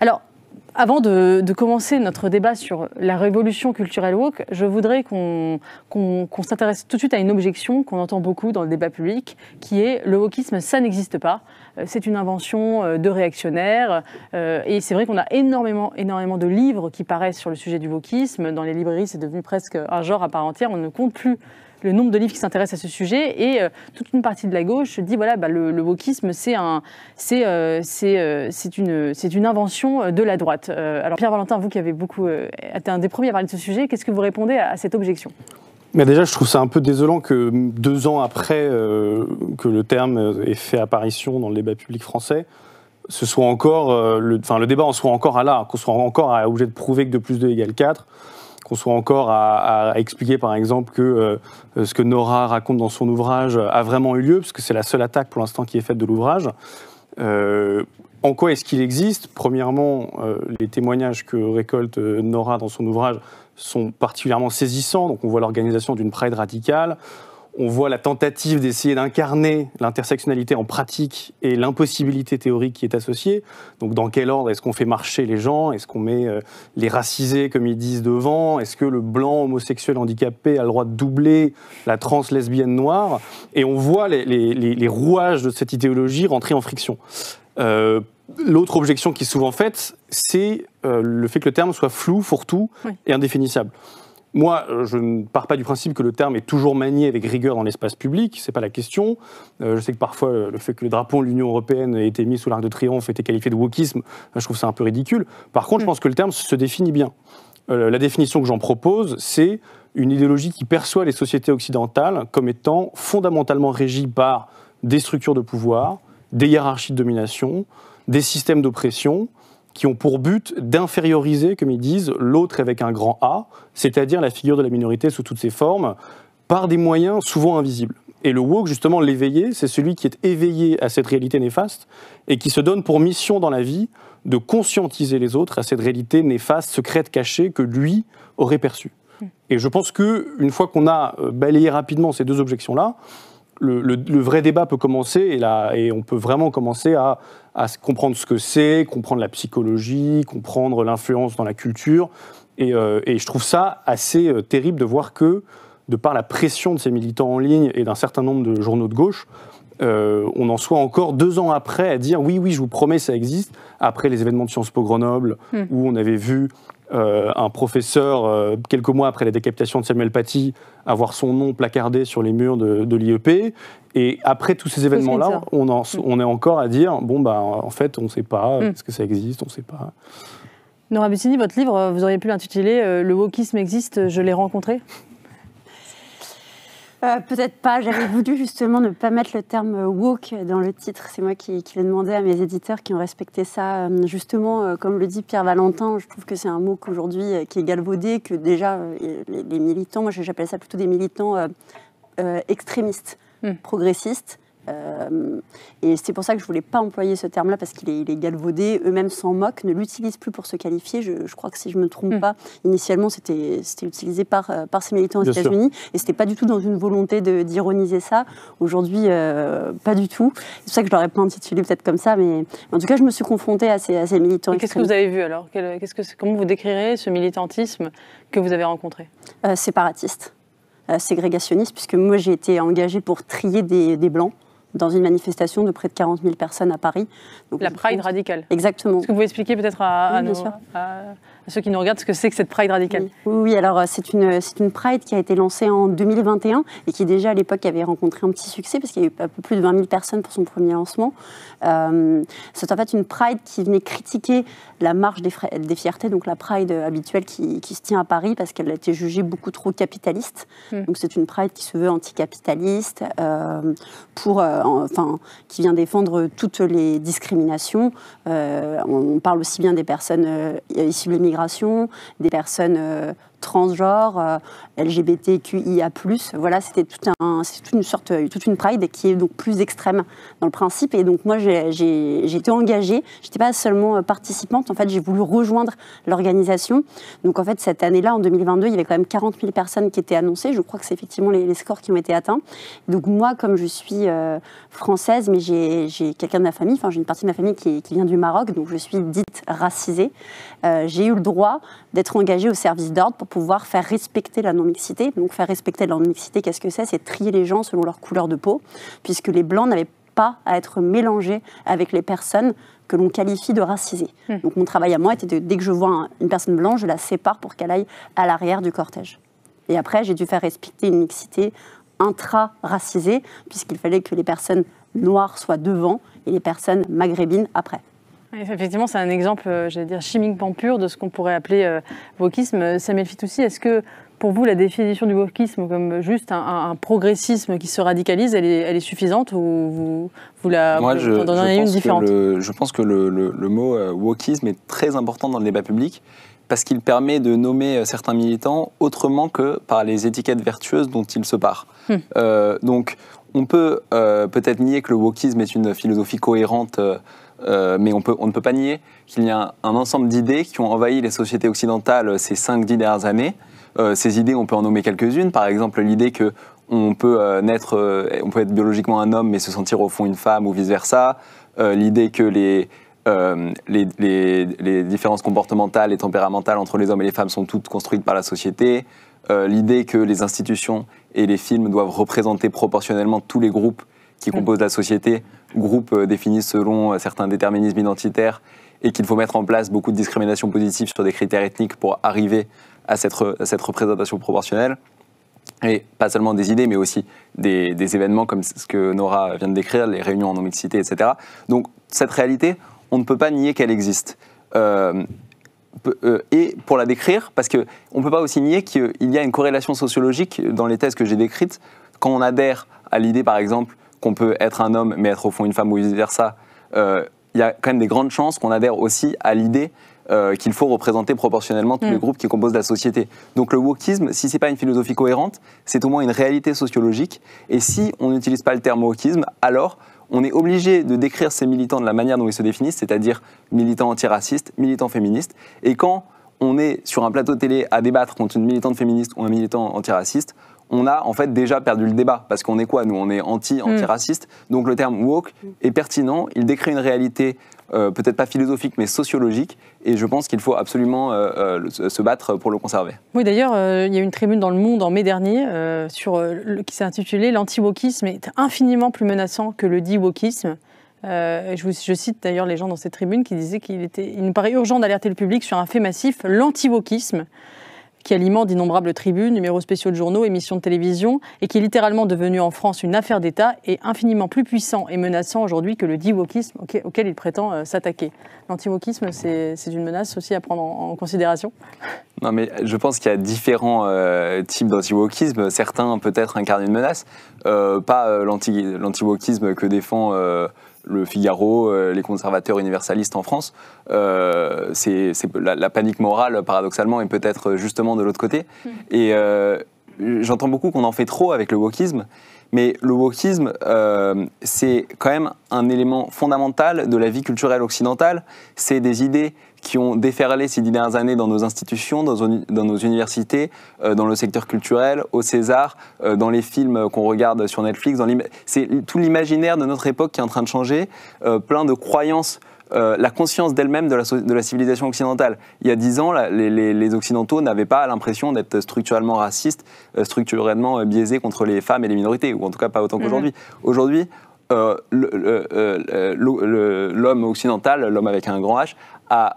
Alors, avant de, commencer notre débat sur la révolution culturelle woke, je voudrais qu'on s'intéresse tout de suite à une objection qu'on entend beaucoup dans le débat public, qui est le wokisme, ça n'existe pas. Euh, c'est une invention euh, de réactionnaires. Euh, et c'est vrai qu'on a énormément, énormément de livres qui paraissent sur le sujet du wokisme. Dans les librairies, c'est devenu presque un genre à part entière. On ne compte plus le nombre de livres qui s'intéressent à ce sujet. Et euh, toute une partie de la gauche dit voilà, bah, le, wokisme, c'est un, c'est, euh, euh, une, invention de la droite. alors Pierre Valentin, vous qui avez beaucoup été un des premiers à parler de ce sujet, qu'est-ce que vous répondez à, cette objection mais déjà, je trouve ça un peu désolant que deux ans après que le terme ait fait apparition dans le débat public français, ce soit encore, le, débat en soit encore à l'art, qu'on soit encore obligé de prouver que 2 plus 2 égale 4, qu'on soit encore à, expliquer, par exemple, que euh, ce que Nora raconte dans son ouvrage a vraiment eu lieu, parce que c'est la seule attaque pour l'instant qui est faite de l'ouvrage. Euh, en quoi est-ce qu'il existe Premièrement, euh, les témoignages que récolte Nora dans son ouvrage sont particulièrement saisissants. Donc, on voit l'organisation d'une pride radicale on voit la tentative d'essayer d'incarner l'intersectionnalité en pratique et l'impossibilité théorique qui est associée. Donc dans quel ordre est-ce qu'on fait marcher les gens Est-ce qu'on met euh, les racisés, comme ils disent, devant Est-ce que le blanc homosexuel handicapé a le droit de doubler la trans lesbienne noire Et on voit les, rouages de cette idéologie rentrer en friction. Euh, l'autre objection qui est souvent faite, c'est euh, le fait que le terme soit flou, fourre-tout et indéfinissable. Moi, euh, je ne pars pas du principe que le terme est toujours manié avec rigueur dans l'espace public, ce n'est pas la question. Euh, je sais que parfois, euh, le fait que le drapeau de l'Union européenne ait été mis sous l'arc de triomphe était qualifié de wokisme, je trouve ça un peu ridicule. Par contre, je mm. pense que le terme se définit bien. la définition que j'en propose, c'est une idéologie qui perçoit les sociétés occidentales comme étant fondamentalement régies par des structures de pouvoir, des hiérarchies de domination, des systèmes d'oppression, qui ont pour but d'inférioriser, comme ils disent, l'autre avec un grand A, c'est-à-dire la figure de la minorité sous toutes ses formes, par des moyens souvent invisibles. Et le woke, justement, l'éveillé, c'est celui qui est éveillé à cette réalité néfaste et qui se donne pour mission dans la vie de conscientiser les autres à cette réalité néfaste, secrète, cachée que lui aurait perçue. Hmm. Et je pense que une fois qu'on a euh, balayé rapidement ces deux objections-là, le, vrai débat peut commencer et, et on peut vraiment commencer à à comprendre ce que c'est, comprendre la psychologie, comprendre l'influence dans la culture. Et, euh, je trouve ça assez euh, terrible de voir que, de par la pression de ces militants en ligne et d'un certain nombre de journaux de gauche, euh, on en soit encore deux ans après à dire oui, oui, je vous promets, ça existe. Après les événements de Sciences Po Grenoble, hmm. où on avait vu euh, un professeur, euh, quelques mois après la décapitation de Samuel Paty, avoir son nom placardé sur les murs de, l'IEP. Et après tous ces événements-là, mm. on, est encore à dire bon, bah, en fait, on ne sait pas, mm. est-ce que ça existe, on ne sait pas. Nora Bussini, votre livre, vous auriez pu l'intituler euh, Le wokisme existe, je l'ai rencontré euh, peut-être pas. J'avais voulu justement ne pas mettre le terme euh, woke dans le titre. C'est moi qui, l'ai demandé à mes éditeurs qui ont respecté ça. Euh, justement, comme le dit Pierre Valentin, je trouve que c'est un mot qu'aujourd'hui qui est galvaudé, que déjà les, militants, moi j'appelle ça plutôt des militants extrémistes, hmm. progressistes, euh, et c'est pour ça que je ne voulais pas employer ce terme-là parce qu'il est, il galvaudé. Eux-mêmes s'en moquent, ne l'utilisent plus pour se qualifier. Je, crois que si je ne me trompe hmm. pas, initialement c'était utilisé par, euh, par ces militants aux États-Unis et ce n'était pas du tout dans une volonté d'ironiser ça. Aujourd'hui, euh, pas du tout. C'est pour ça que je l'aurais pas intitulé peut-être comme ça, mais en tout cas, je me suis confrontée à ces, à ces militants. Qu'est-ce que vous avez vu alors ce que, Comment vous décrirez ce militantisme que vous avez rencontré Séparatiste. ségrégationniste, puisque moi j'ai été engagée pour trier des blancs, dans une manifestation de près de 40 000 personnes à Paris. Donc, la Pride radicale. Exactement. Est-ce que vous pouvez expliquer peut-être à, nos, à, ceux qui nous regardent ce que c'est que cette Pride radicale. Oui, alors euh, c'est une, euh, c'est une Pride qui a été lancée en 2021 et qui déjà à l'époque avait rencontré un petit succès parce qu'il y a eu un peu plus de 20 000 personnes pour son premier lancement. Euh, c'est en fait une Pride qui venait critiquer la marche des, des fiertés, donc la Pride habituelle qui, qui, se tient à Paris parce qu'elle a été jugée beaucoup trop capitaliste. Hmm. Donc c'est une Pride qui se veut anticapitaliste, pour, enfin, qui vient défendre toutes les discriminations. on parle aussi bien des personnes ici de l'immigration des personnes euh, transgenre, euh, LGBTQIA+. Voilà, c'était tout un, toute une sorte, toute une pride qui est donc plus extrême dans le principe. Et donc moi, j'ai été engagée. J'étais pas seulement euh, participante. En fait, j'ai voulu rejoindre l'organisation. Donc en fait, cette année-là, en 2022, il y avait quand même 40 000 personnes qui étaient annoncées. Je crois que c'est effectivement les, scores qui ont été atteints. Donc moi, comme je suis euh, française, mais j'ai quelqu'un de ma famille, enfin j'ai une partie de ma famille qui, vient du Maroc, donc je suis dite racisée. j'ai eu le droit d'être engagée au service d'ordre pour pouvoir faire respecter la non-mixité. Donc faire respecter la non-mixité, qu'est-ce que c'est C'est trier les gens selon leur couleur de peau, puisque les blancs n'avaient pas à être mélangés avec les personnes que l'on qualifie de racisées. Hmm. Donc mon travail à moi était dès que je vois une personne blanche, je la sépare pour qu'elle aille à l'arrière du cortège. Et après, j'ai dû faire respecter une mixité intra-racisée, puisqu'il fallait que les personnes noires soient devant et les personnes maghrébines après. Effectivement, c'est un exemple, euh, j'allais dire, chiming pur de ce qu'on pourrait appeler euh, wokisme. Euh, Samuel Fitoussi, est-ce que pour vous, la définition du wokisme comme juste un, progressisme qui se radicalise, elle est, suffisante ou vous, vous la Moi, je, une différente Je pense que le, mot wokisme est très important dans le débat public parce qu'il permet de nommer certains militants autrement que par les étiquettes vertueuses dont ils se parent. Hmm. donc, on peut peut-être nier que le wokisme est une philosophie cohérente euh, mais on, ne peut pas nier qu'il y a un, ensemble d'idées qui ont envahi les sociétés occidentales ces 5-10 dernières années. Euh, ces idées, on peut en nommer quelques-unes. Par exemple, l'idée qu'on euh, on peut être biologiquement un homme mais se sentir au fond une femme ou vice versa. l'idée que les, différences comportementales et tempéramentales entre les hommes et les femmes sont toutes construites par la société, l'idée que les institutions et les films doivent représenter proportionnellement tous les groupes qui mm. composent la société groupes euh, définis selon euh, certains déterminismes identitaires et qu'il faut mettre en place beaucoup de discriminations positives sur des critères ethniques pour arriver à cette, représentation proportionnelle. Et pas seulement des idées, mais aussi des, événements comme ce que Nora vient de décrire, les réunions en non-mixité, etc. Donc cette réalité, on ne peut pas nier qu'elle existe. Euh, et pour la décrire, parce qu'on ne peut pas aussi nier qu'il y a une corrélation sociologique dans les thèses que j'ai décrites. Quand on adhère à l'idée, par exemple, qu'on peut être un homme mais être au fond une femme ou vice-versa, euh, il y a quand même des grandes chances qu'on adhère aussi à l'idée euh, qu'il faut représenter proportionnellement tous les mm. groupes qui composent la société. Donc le wokisme, si c'est pas une philosophie cohérente, c'est au moins une réalité sociologique. Et si on n'utilise pas le terme wokisme, alors on est obligé de décrire ces militants de la manière dont ils se définissent, c'est-à-dire militants antiracistes, militants féministes. Et quand on est sur un plateau télé à débattre contre une militante féministe ou un militant antiraciste, on a en fait déjà perdu le débat parce qu'on est quoi nous On est anti anti raciste mm. Donc le terme woke mm. est pertinent. Il décrit une réalité euh, peut-être pas philosophique mais sociologique et je pense qu'il faut absolument euh, euh, se battre pour le conserver. Oui d'ailleurs il y a une tribune dans Le Monde en mai dernier sur qui s'est intitulée l'anti-wokisme est infiniment plus menaçant que le dit wokisme. je, cite d'ailleurs les gens dans cette tribune qui disaient qu'il était, il nous paraît urgent d'alerter le public sur un fait massif, lanti l'anti-wokisme qui alimente d'innombrables tribus, numéros spéciaux de journaux, émissions de télévision, et qui est littéralement devenu en France une affaire d'État est infiniment plus puissant et menaçant aujourd'hui que le wokisme auquel il prétend euh, s'attaquer. L'antiwokisme, c'est une menace aussi à prendre en, considération Non, mais je pense qu'il y a différents euh, types d'antiwokisme. Certains peut-être incarnent une menace, euh, pas euh, l'antiwokisme que défend le Figaro, euh, les conservateurs universalistes en France. Euh, c'est la, panique morale, paradoxalement, et peut-être euh, justement de l'autre côté. Hmm. Et j'entends beaucoup qu'on en fait trop avec le wokisme mais le wokisme, euh, c'est quand même un élément fondamental de la vie culturelle occidentale. C'est des idées qui ont déferlé ces dix dernières années dans nos institutions, dans, nos universités, euh, dans le secteur culturel, au César, euh, dans les films qu'on regarde sur Netflix. C'est tout l'imaginaire de notre époque qui est en train de changer, plein de croyances euh, la conscience d'elle-même de la, civilisation occidentale. Il y a dix ans, les, Occidentaux n'avaient pas l'impression d'être structurellement racistes, euh, structurellement euh, biaisés contre les femmes et les minorités, ou en tout cas pas autant mhm. qu'aujourd'hui. Aujourd'hui, l'homme occidental, l'homme avec un grand H, a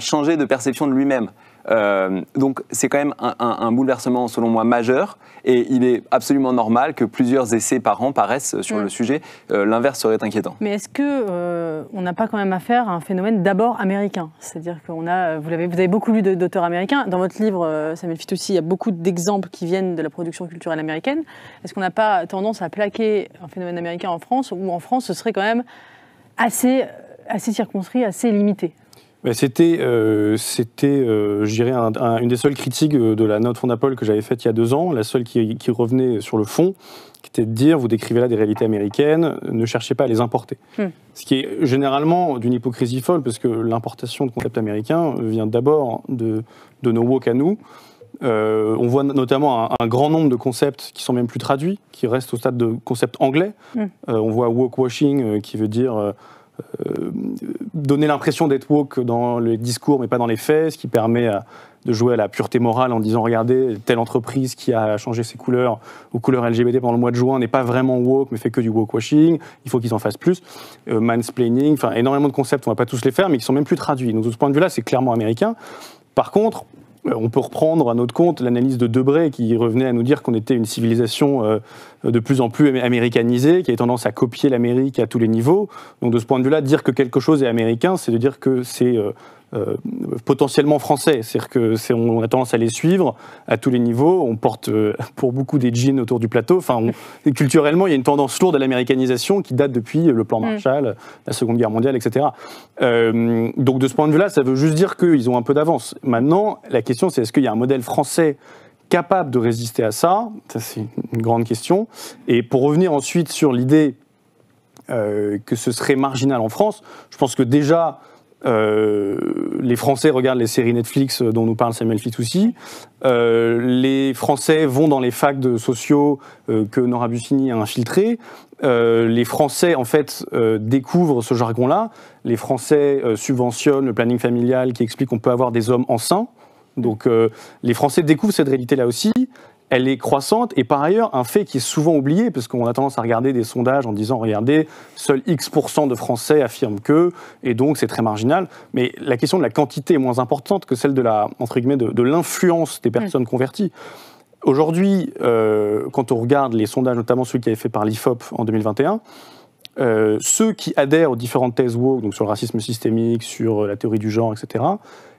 changé de perception de lui-même. Euh, donc c'est quand même un, bouleversement, selon moi, majeur. Et il est absolument normal que plusieurs essais par an paraissent sur mm. le sujet. Euh, l'inverse serait inquiétant. Mais est-ce qu'on euh, n'a pas quand même affaire à un phénomène d'abord américain C'est-à-dire qu'on a, vous avez, beaucoup lu d'auteurs américains. Dans votre livre, Samuel aussi, il y a beaucoup d'exemples qui viennent de la production culturelle américaine. Est-ce qu'on n'a pas tendance à plaquer un phénomène américain en France, ou en France, ce serait quand même assez assez circonscrit, assez limité c'était, euh, c'était euh, une des seules critiques euh, de la note Fondapol que j'avais faite il y a deux ans, la seule qui, revenait sur le fond, qui était de dire, vous décrivez là des réalités américaines, ne cherchez pas à les importer. Hmm. Ce qui est généralement d'une hypocrisie folle, parce que l'importation de concepts américains vient d'abord de, de nos woke à nous, euh, on voit notamment un, grand nombre de concepts qui sont même plus traduits, qui restent au stade de concepts anglais. Hmm. on voit woke washing, qui veut dire euh, donner l'impression d'être woke dans les discours mais pas dans les faits, ce qui permet de jouer à la pureté morale en disant regardez, telle entreprise qui a changé ses couleurs aux couleurs LGBT pendant le mois de juin n'est pas vraiment woke mais fait que du woke washing, il faut qu'ils en fassent plus, euh, mansplaining, enfin énormément de concepts, on va pas tous les faire mais ils sont même plus traduits. Donc de ce point de vue-là, c'est clairement américain. Par contre, euh, on peut reprendre à notre compte l'analyse de Debray qui revenait à nous dire qu'on était une civilisation euh, de plus en plus américanisée, qui avait tendance à copier l'Amérique à tous les niveaux. Donc de ce point de vue-là, dire que quelque chose est américain, c'est de dire que c'est euh, euh, potentiellement français. C'est-à-dire qu'on on, a tendance à les suivre à tous les niveaux. On porte euh, pour beaucoup des jeans autour du plateau. Enfin, culturellement, il y a une tendance lourde à l'américanisation qui date depuis le plan mm. Marshall, la Seconde Guerre mondiale, etc. Euh, donc de ce point de vue-là, ça veut juste dire qu'ils ont un peu d'avance. Maintenant, la question, c'est est-ce qu'il y a un modèle français capable de résister à ça Ça, c'est une grande question. Et pour revenir ensuite sur l'idée que ce serait marginal en France, je pense que déjà euh, les Français regardent les séries Netflix euh, dont nous parle Samuel Fitoussi. Euh, les Français vont dans les facs sociaux que Nora Bussini a infiltrés. les Français, en fait, découvrent ce jargon-là. Les Français subventionnent le planning familial qui explique qu'on peut avoir des hommes enceints. Donc les Français découvrent cette réalité-là aussi elle est croissante. Et par ailleurs, un fait qui est souvent oublié, parce qu'on a tendance à regarder des sondages en disant, regardez, seuls X% de Français affirment que, et donc c'est très marginal. Mais la question de la quantité est moins importante que celle de la, entre guillemets, de, l'influence des personnes mm. converties. Aujourd'hui, euh, quand on regarde les sondages, notamment celui qui avait fait par l'IFOP en 2021, euh, ceux qui adhèrent aux différentes thèses woke, donc sur le racisme systémique, sur la théorie du genre, etc.,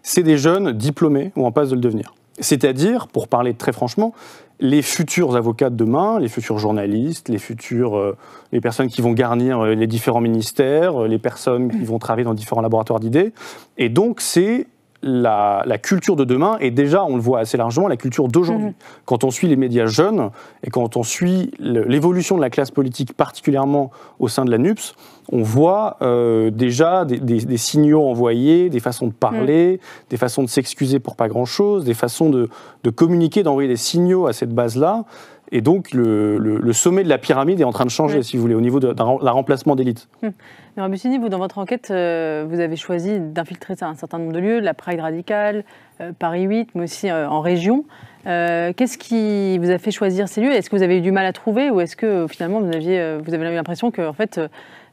c'est des jeunes diplômés ou en passe de le devenir. C'est-à-dire, pour parler très franchement, les futurs avocats de demain, les futurs journalistes, les futurs, euh, les personnes qui vont garnir euh, les différents ministères, euh, les personnes qui vont travailler dans différents laboratoires d'idées. Et donc, c'est la, culture de demain est déjà, on le voit assez largement, la culture d'aujourd'hui. Mhm. Quand on suit les médias jeunes et quand on suit l'évolution de la classe politique, particulièrement au sein de la NUPS, on voit euh, déjà des, signaux envoyés, des façons de parler, mhm. des façons de s'excuser pour pas grand-chose, des façons de, de communiquer, d'envoyer des signaux à cette base-là et donc, le, sommet de la pyramide est en train de changer, si vous voulez, au niveau d'un remplacement d'élite. Hum. Bussini, vous, dans votre enquête, euh, vous avez choisi d'infiltrer un certain nombre de lieux, la Pride radicale, euh, Paris 8, mais aussi euh, en région. Qu'est-ce qui vous a fait choisir ces lieux Est-ce que vous avez eu du mal à trouver ou est-ce que finalement vous, aviez, vous avez eu l'impression que en fait,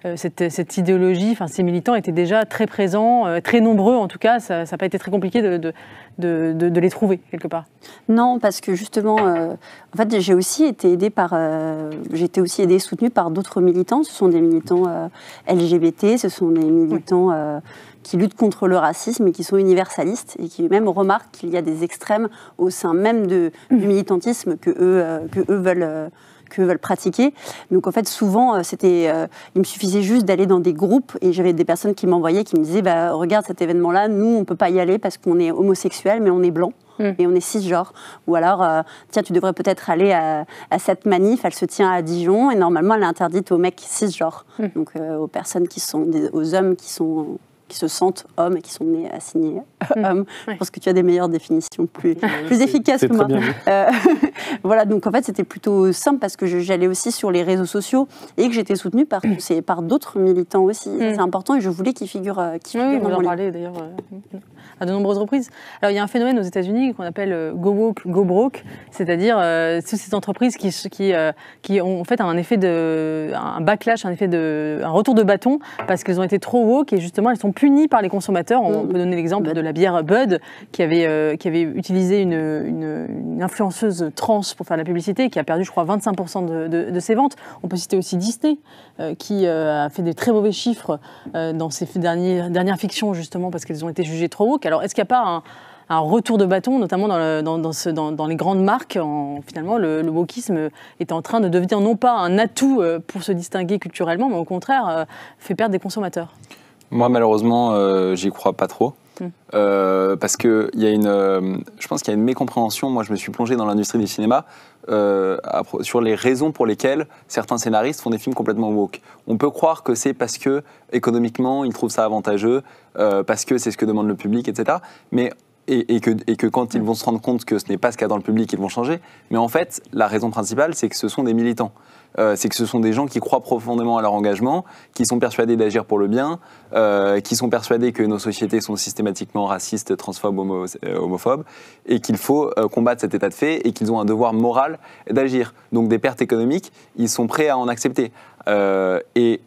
euh, cette, idéologie, enfin, ces militants étaient déjà très présents, euh, très nombreux en tout cas, ça n'a pas été très compliqué de, les trouver quelque part Non, parce que justement, euh, en j'ai aussi été aidée par, j'étais aussi aidée, soutenue par d'autres militants. Ce sont des militants LGBT, ce sont des militants qui luttent contre le racisme et qui sont universalistes et qui même remarquent qu'il y a des extrêmes au sein même du mm. militantisme que eux, que eux veulent que veulent pratiquer. Donc en fait, souvent, euh, c'était, euh, il me suffisait juste d'aller dans des groupes et j'avais des personnes qui m'envoyaient, qui me disaient, bah, regarde cet événement-là, nous, on ne peut pas y aller parce qu'on est homosexuel, mais on est blanc. Hmm. et on est cisgenre. Ou alors, euh, tiens, tu devrais peut-être aller à, cette manif, elle se tient à Dijon, et normalement, elle est interdite aux mecs cisgenres, hmm. donc aux personnes qui sont, aux hommes qui sont se sentent hommes et qui sont nés assignés signer mm. euh, hommes. Je pense que tu as des meilleures définitions plus, plus efficaces que moi. Euh, voilà, donc en fait, c'était plutôt simple parce que j'allais aussi sur les réseaux sociaux et que j'étais soutenue par, mm. par d'autres militants aussi. Mm. C'est important et je voulais qu'ils figurent. Euh, Qu oui, en parler d'ailleurs à de nombreuses reprises. Alors, il y a un phénomène aux États-Unis qu'on appelle go woke, go broke, c'est-à-dire toutes ces entreprises qui, qui, qui ont en fait un effet de. un backlash, un effet de. un retour de bâton parce qu'elles ont été trop woke et justement, elles sont plus unis par les consommateurs. On mm. peut donner l'exemple de la bière Bud qui avait, euh, utilisé une, influenceuse trans pour faire la publicité qui a perdu, je crois, 25% de, ses ventes. On peut citer aussi Disney euh, qui euh, a fait des très mauvais chiffres dans ses dernières fictions justement parce qu'elles ont été jugées trop hautes. Alors est-ce qu'il n'y a pas un retour de bâton, notamment dans, les grandes marques. En, finalement, le, le, wokisme est en train de devenir non pas un atout pour se distinguer culturellement, mais au contraire, fait perdre des consommateurs. Moi, malheureusement, euh, j'y crois pas trop. Hmm. Euh, parce que y a une, euh, je pense qu'il y a une mécompréhension. Moi, je me suis plongé dans l'industrie du cinéma sur les raisons pour lesquelles certains scénaristes font des films complètement woke. On peut croire que c'est parce que économiquement, ils trouvent ça avantageux, parce que c'est ce que demande le public, etc. Mais et, que, que, quand ils vont se rendre compte que ce n'est pas ce qu'il y dans le public, ils vont changer. Mais en fait, la raison principale, c'est que ce sont des militants. Euh, c'est que ce sont des gens qui croient profondément à leur engagement, qui sont persuadés d'agir pour le bien, euh, qui sont persuadés que nos sociétés sont systématiquement racistes, transphobes, euh, homophobes, et qu'il faut combattre cet état de fait et qu'ils ont un devoir moral d'agir. Donc des pertes économiques, ils sont prêts à en accepter. et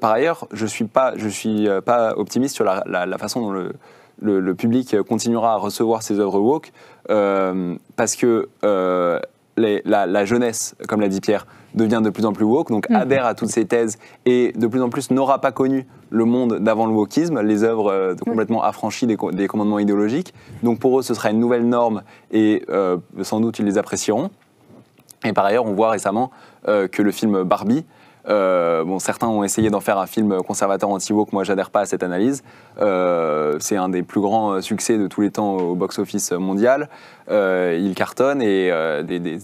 par ailleurs, je ne suis, pas, je suis pas optimiste sur la, façon dont le, public continuera à recevoir ces œuvres woke, parce que la, la, jeunesse, comme l'a dit Pierre, devient de plus en plus woke, donc mm. adhère à toutes ces thèses et de plus en plus n'aura pas connu le monde d'avant le wokeisme, les œuvres euh, mm. complètement affranchies des, commandements idéologiques. Donc pour eux, ce sera une nouvelle norme et euh, sans doute ils les apprécieront. Et par ailleurs, on voit récemment euh, que le film Barbie euh, bon, certains ont essayé d'en faire un film conservateur anti-woke, moi j'adhère pas à cette analyse. Euh, c'est un des plus grands euh, succès de tous les temps au box-office mondial. il cartonne et des,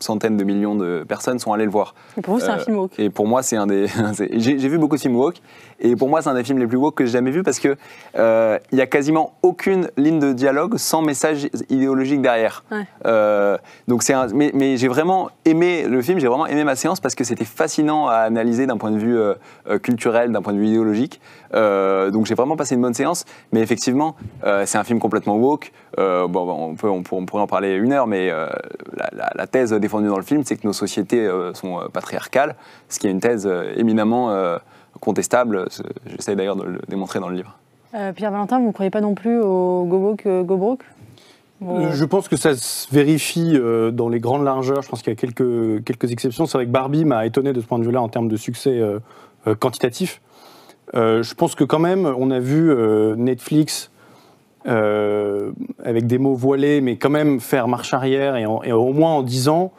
centaines de millions de personnes sont allées le voir. Et pour vous, c'est un film woke Et pour moi, c'est un des. j'ai, vu beaucoup de films woke et pour moi, c'est un des films les plus woke que j'ai jamais vu parce que il n'y a quasiment aucune ligne de dialogue sans message idéologique derrière. donc c'est un... mais, mais j'ai vraiment aimé le film, j'ai vraiment aimé ma séance parce que c'était fascinant à analyser d'un point de vue euh, euh, culturel, d'un point de vue idéologique. Euh, donc j'ai vraiment passé une bonne séance, mais effectivement, c'est un film complètement woke. bon, on, peut, on, pourrait en parler une heure, mais la, thèse défendue dans le film, c'est que nos sociétés sont patriarcales, ce qui est une thèse éminemment contestable. J'essaie d'ailleurs de le démontrer dans le livre. Pierre Valentin, vous ne croyez pas non plus au Go Woke, euh, je pense que ça se vérifie euh, dans les grandes largeurs. Je pense qu'il y a quelques, exceptions. C'est vrai que Barbie m'a étonné de ce point de vue-là en termes de succès euh, quantitatif. je pense que quand même, on a vu Netflix avec des mots voilés, mais quand même faire marche arrière et, au moins en 10 ans,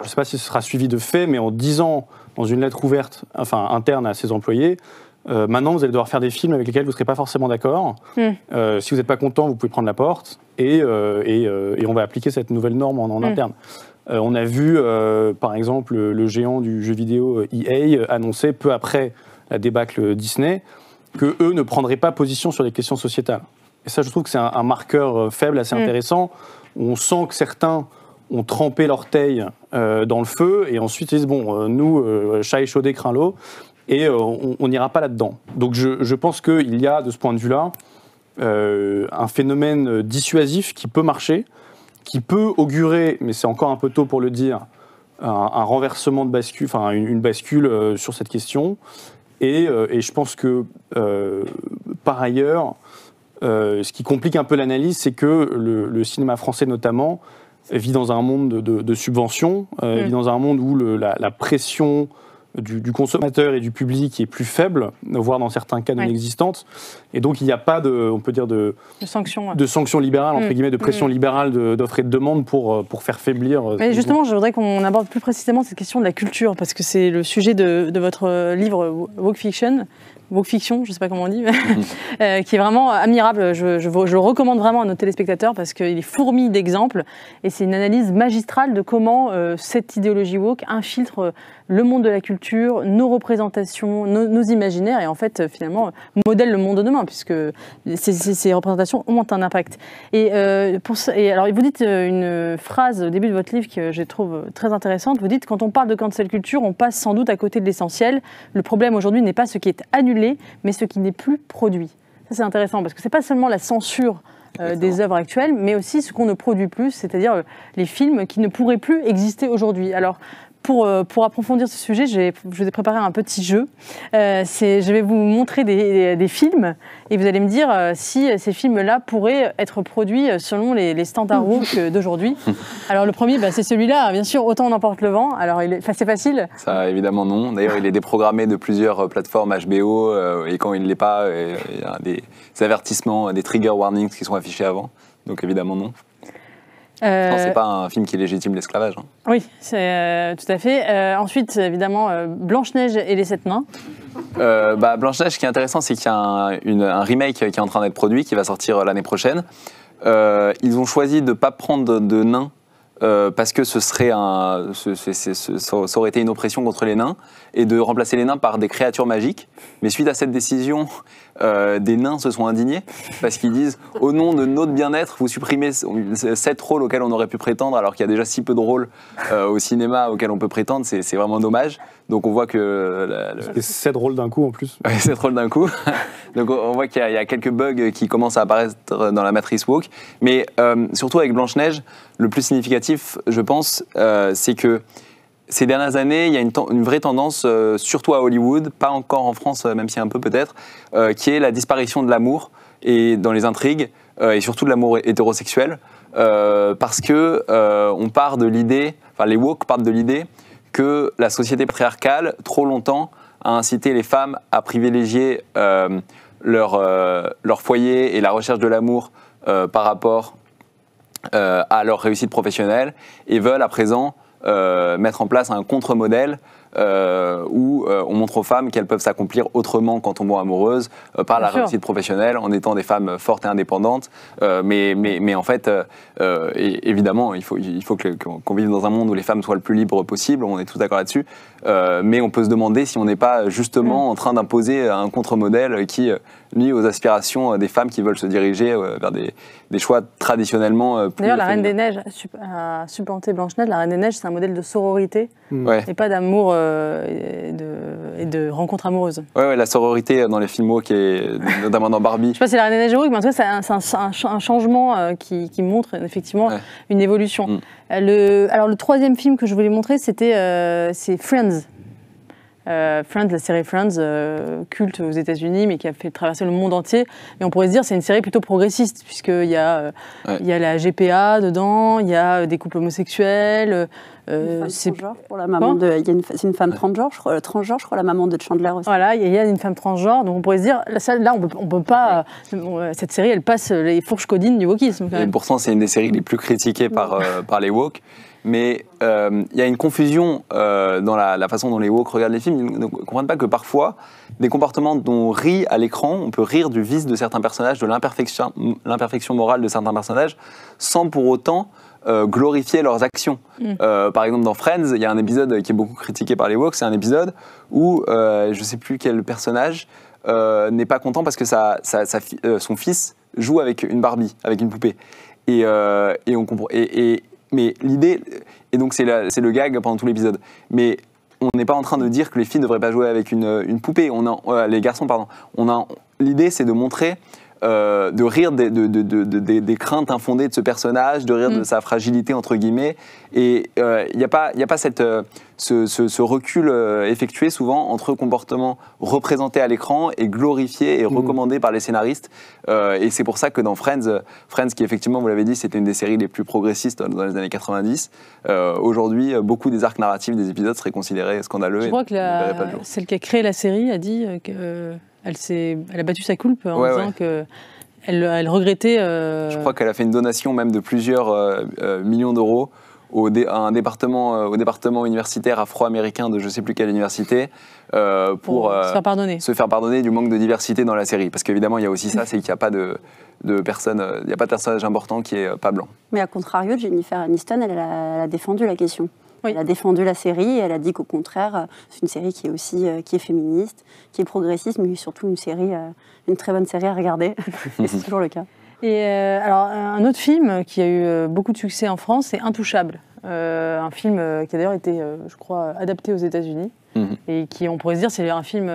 je ne sais pas si ce sera suivi de fait, mais en dix ans, dans une lettre ouverte, enfin interne à ses employés, euh, maintenant, vous allez devoir faire des films avec lesquels vous ne serez pas forcément d'accord. Hmm. Euh, si vous n'êtes pas content, vous pouvez prendre la porte et, euh, on va appliquer cette nouvelle norme en, hmm. interne. on a vu, par exemple, le géant du jeu vidéo EA e annoncer peu après la débâcle Disney que eux ne prendraient pas position sur les questions sociétales. Et ça, je trouve que c'est un, marqueur faible assez hmm. intéressant. On sent que certains ont trempé l'orteil dans le feu et ensuite ils disent bon nous chat chat échaudé craint l'eau et euh, on n'ira pas là-dedans. Donc je, je pense qu'il y a, de ce point de vue-là, euh, un phénomène euh, dissuasif qui peut marcher, qui peut augurer, mais c'est encore un peu tôt pour le dire, un, renversement de bascule, enfin une, bascule sur cette question. Et, je pense que par ailleurs, ce qui complique un peu l'analyse, c'est que le, cinéma français notamment vit dans un monde de, de, subventions, mm. vit dans un monde où la, la, pression du, consommateur et du public est plus faible, voire dans certains cas non existante. Et donc il n'y a pas de, on peut dire de, sanctions, de sanctions libérales entre mm. guillemets, de pression mm. libérale d'offres et de demandes pour euh, pour faire faiblir. Euh, mais justement, je voudrais qu'on aborde plus précisément cette question de la culture parce que c'est le sujet de, de votre euh, livre Woke Fiction woke fiction, je ne sais pas comment on dit, mhm. qui est vraiment admirable. Je, je, le recommande vraiment à nos téléspectateurs parce qu'il est fourmi d'exemples et c'est une analyse magistrale de comment cette idéologie woke infiltre le monde de la culture, nos représentations, nos, imaginaires, et en fait, euh, finalement, euh, modèle le monde de demain, puisque ces, représentations ont un impact. Et, euh, alors, vous dites une phrase au début de votre livre que je trouve très intéressante. Vous dites, quand on parle de cancel culture, on passe sans doute à côté de l'essentiel. Le problème aujourd'hui n'est pas ce qui est annulé, mais ce qui n'est plus produit. Ça, c'est intéressant, parce que ce n'est pas seulement la censure des œuvres actuelles, mais aussi ce qu'on ne produit plus, c'est-à-dire les films qui ne pourraient plus exister aujourd'hui. Alors, euh, pour, approfondir ce sujet, je vous ai préparé un petit jeu. Euh, je vais vous montrer des, des, films et vous allez me dire euh, si ces films-là pourraient être produits selon les, standards d'aujourd'hui. Alors le premier, bah, c'est celui-là, hein, bien sûr, Autant on emporte le vent. Alors c'est facile Ça, évidemment non. D'ailleurs, il est déprogrammé de plusieurs plateformes HBO et quand il ne l'est pas, il y a des avertissements, des trigger warnings qui sont affichés avant. Donc évidemment non. Euh, c'est pas un film qui légitime l'esclavage. Hein. Oui, c'est euh, tout à fait. Euh, ensuite, évidemment, Blanche-Neige et les Sept Nains. Bah, Blanche-Neige, ce qui est intéressant, c'est qu'il y a un, remake qui est en train d'être produit, qui va sortir l'année prochaine. ils ont choisi de ne pas prendre de, nains parce que ce serait un, ça aurait été une oppression contre les nains, et de remplacer les nains par des créatures magiques. Mais suite à cette décision, euh, des nains se sont indignés parce qu'ils disent au nom de notre bien-être, vous supprimez 7 rôles auxquels on aurait pu prétendre alors qu'il y a déjà si peu de rôles euh, au cinéma auxquels on peut prétendre, c'est vraiment dommage. Donc on voit que... sept 7 rôles d'un coup en plus. 7 rôles d'un coup. Donc on voit qu'il y, a quelques bugs qui commencent à apparaître dans la matrice woke. Mais euh, surtout avec Blanche-Neige, le plus significatif, je pense, c'est que ces dernières années, il y a une, vraie tendance, euh, surtout à Hollywood, pas encore en France, euh, même si un peu peut-être, euh, qui est la disparition de l'amour et dans les intrigues, et surtout de l'amour hétérosexuel, parce que on part de l'idée, enfin les woke partent de l'idée que la société patriarcale, trop longtemps, a incité les femmes à privilégier leur foyer et la recherche de l'amour par rapport à leur réussite professionnelle, et veulent à présent euh, mettre en place un contre-modèle euh, où euh, on montre aux femmes qu'elles peuvent s'accomplir autrement quand on voit amoureuse, par la réussite professionnelle, en étant des femmes fortes et indépendantes. Mais, mais, mais, en fait, évidemment, il faut, il faut qu'on vive dans un monde où les femmes soient le plus libres possible, on est tous d'accord là-dessus. mais on peut se demander si on n'est pas justement hum. en train d'imposer un contre-modèle qui lui aux aspirations euh, des femmes qui veulent se diriger euh, vers des, choix traditionnellement euh, plus. D'ailleurs, la Reine des Neiges a supplanté Blanche-Neige. La Reine des Neiges, c'est un modèle de sororité mm. et pas d'amour et, de, et, de, rencontre amoureuse. Oui, la sororité dans les films qui est notamment dans Barbie. Je sais pas si c'est la Reine des Neiges ou mais en tout cas, c'est un, changement qui, montre effectivement une évolution. Mm. Le, alors, le troisième film que je voulais montrer, c'était Friends euh, Friends, la série Friends, euh, culte aux États-Unis, mais qui a fait traverser le monde entier. Et on pourrait se dire c'est une série plutôt progressiste, puisqu'il y, euh, y, a la GPA dedans, il y a des couples homosexuels. c'est une, femme transgenre, je crois, transgenre, je crois, la maman de Chandler aussi. Voilà, il y a une femme transgenre, donc on pourrait se dire là, on peut, peut pas. cette série, elle passe les fourches codines du wokisme. Quand Et pourtant, c'est une des séries les plus critiquées par, par les woke. Mais euh, il y a une confusion euh, dans la, façon dont les woke regardent les films. Ils ne comprennent pas que parfois, des comportements dont on rit à l'écran, on peut rire du vice de certains personnages, de l'imperfection, morale de certains personnages, sans pour autant euh, glorifier leurs actions. Mm. par exemple, dans Friends, il y a un épisode qui est beaucoup critiqué par les woke. C'est un épisode où je ne sais plus quel personnage n'est pas content parce que son fils joue avec une Barbie, avec une poupée. Et, on comprend. et mais l'idée, et donc c'est le gag pendant tout l'épisode, mais on n'est pas en train de dire que les filles ne devraient pas jouer avec une, poupée, on a, euh, les garçons, pardon. l'idée, c'est de montrer euh, de rire des, des, craintes infondées de ce personnage, de rire de mm. sa fragilité, entre guillemets. Et il euh, n'y a pas, a pas cette, euh, ce, recul effectué souvent entre comportements représentés à l'écran et glorifiés et mm. recommandés par les scénaristes. et c'est pour ça que dans Friends, Friends qui effectivement, vous l'avez dit, c'était une des séries les plus progressistes dans, les années 90, aujourd'hui, beaucoup des arcs narratifs des épisodes seraient considérés scandaleux. Je crois que celle qui a créé la série a dit que elle, a battu sa coulpe en disant que. Elle, regrettait. Euh, je crois qu'elle a fait une donation même de plusieurs euh, euh, millions d'euros au, un département, au département universitaire afro-américain de je ne sais plus quelle université pour, se, faire pardonner. du manque de diversité dans la série. Parce qu'évidemment, il y a aussi ça, c'est qu'il n'y a pas de, personne, il n'y a pas de personnage important qui est pas blanc. Mais à contrario, Jennifer Aniston, elle a défendu la question. Elle a défendu la série et elle a dit qu'au contraire, euh, c'est une série qui est aussi euh, qui est féministe, qui est progressiste, mais surtout une série, euh, une très bonne série à regarder. et c'est toujours le cas. Et alors, un autre film qui a eu beaucoup de succès en France, c'est Intouchable. un film qui a d'ailleurs été, je crois, adapté aux États-Unis. Mhm. Et qui, on pourrait se dire, c'est un film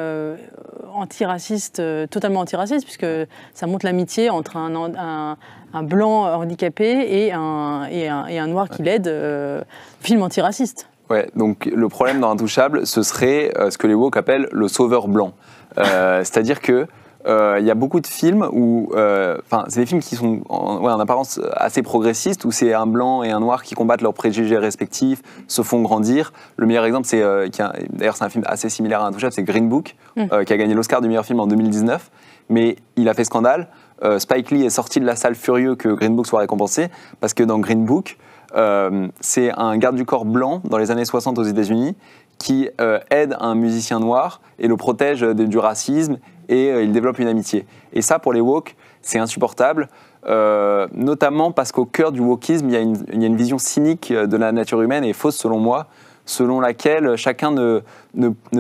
antiraciste, totalement antiraciste, puisque ça montre l'amitié entre un, un, un blanc handicapé et un, et un, noir qui l'aide, euh, film antiraciste. Ouais, donc le problème dans Intouchable, ce serait euh, ce que les woke appellent le sauveur blanc. Euh, c'est-à-dire que il y a beaucoup de films où, enfin, c'est des films qui sont en, apparence assez progressistes, où c'est un blanc et un noir qui combattent leurs préjugés respectifs, se font grandir. Le meilleur exemple, c'est, d'ailleurs, c'est un film assez similaire à Intouchable, c'est Green Book, mm. qui a gagné l'Oscar du meilleur film en 2019, mais il a fait scandale euh, Spike Lee est sorti de la salle furieux que Green Book soit récompensé, parce que dans Green Book, euh, c'est un garde du corps blanc dans les années 60 aux États-Unis qui euh, aide un musicien noir et le protège du racisme et il développe une amitié. Et ça, pour les woke, c'est insupportable. notamment parce qu'au cœur du wokisme, il y, a une, vision cynique de la nature humaine et fausse selon moi, selon laquelle chacun ne,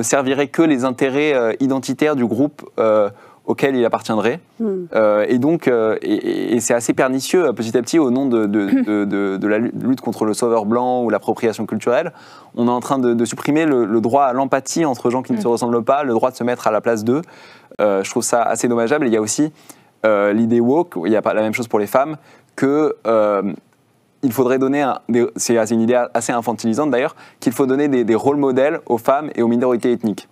servirait que les intérêts identitaires du groupe auquel il appartiendrait. Hmm. Euh, et donc, euh, et, c'est assez pernicieux euh, petit à petit au nom de, de, de, la lutte contre le sauveur blanc ou l'appropriation culturelle. On est en train de, supprimer le, droit à l'empathie entre gens qui ne hmm. se ressemblent pas, le droit de se mettre à la place d'eux. je trouve ça assez dommageable. il y a aussi l'idée woke, il n'y a pas la même chose pour les femmes, que il faudrait donner, c'est une idée assez infantilisante d'ailleurs, qu'il faut donner des, des, rôles modèles aux femmes et aux minorités ethniques.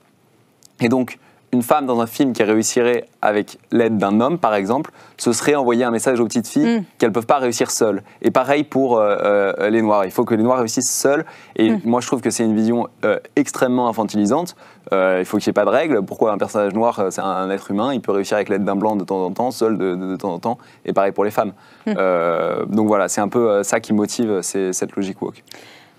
Et donc, une femme dans un film qui réussirait avec l'aide d'un homme, par exemple, ce serait envoyer un message aux petites filles mm. qu'elles ne peuvent pas réussir seules. Et pareil pour euh, euh, les Noirs. Il faut que les Noirs réussissent seuls. Et mm. moi, je trouve que c'est une vision euh, extrêmement infantilisante. il faut qu'il n'y ait pas de règles. Pourquoi un personnage noir, c'est un, être humain, il peut réussir avec l'aide d'un blanc de temps en temps, seul de, temps en temps. Et pareil pour les femmes. Mm. donc voilà, c'est un peu ça qui motive cette logique woke.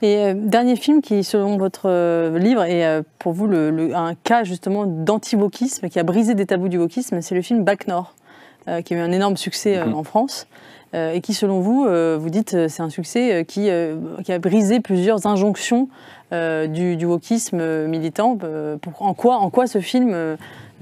Et euh, dernier film qui, selon votre euh, livre, est euh, pour vous le, un cas justement d'anti-wokisme, qui a brisé des tabous du wokisme, c'est le film Back Nord, qui a eu un énorme succès mhm. en France. et qui, selon vous, vous dites, c'est un succès qui, a brisé plusieurs injonctions du, du, wokisme militant. en, quoi, en quoi ce film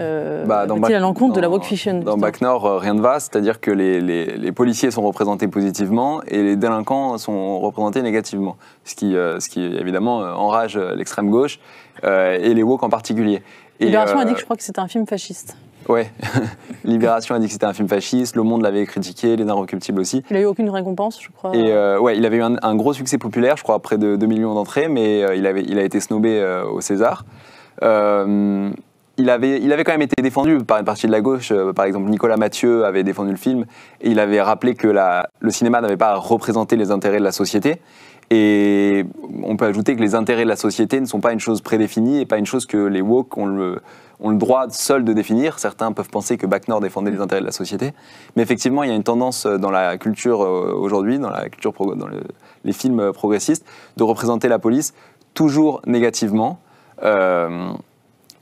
euh, bah, à l'encontre de la woke fiction Dans Bac Nord, euh, rien ne va, c'est-à-dire que les, policiers sont représentés positivement et les délinquants sont représentés négativement, ce qui, euh, ce qui évidemment euh, enrage l'extrême gauche et les woke en particulier. Libération a dit que je crois que c'était un film fasciste. Ouais, Libération a dit que c'était un film fasciste, Le Monde l'avait critiqué, Les Inrecuptibles aussi. Il n'a eu aucune récompense, je crois. Et ouais, il avait eu un, gros succès populaire, je crois près de 2 millions d'entrées, mais il, avait, il a été snobé au César il avait, il avait quand même été défendu par une partie de la gauche. Euh, par exemple, Nicolas Mathieu avait défendu le film et il avait rappelé que la, le cinéma n'avait pas à représenter les intérêts de la société. Et on peut ajouter que les intérêts de la société ne sont pas une chose prédéfinie et pas une chose que les woke ont le, le droit seuls de définir. Certains peuvent penser que Nord défendait les intérêts de la société. Mais effectivement, il y a une tendance euh, dans la culture euh, aujourd'hui, dans, la culture, dans les films progressistes, de représenter la police toujours négativement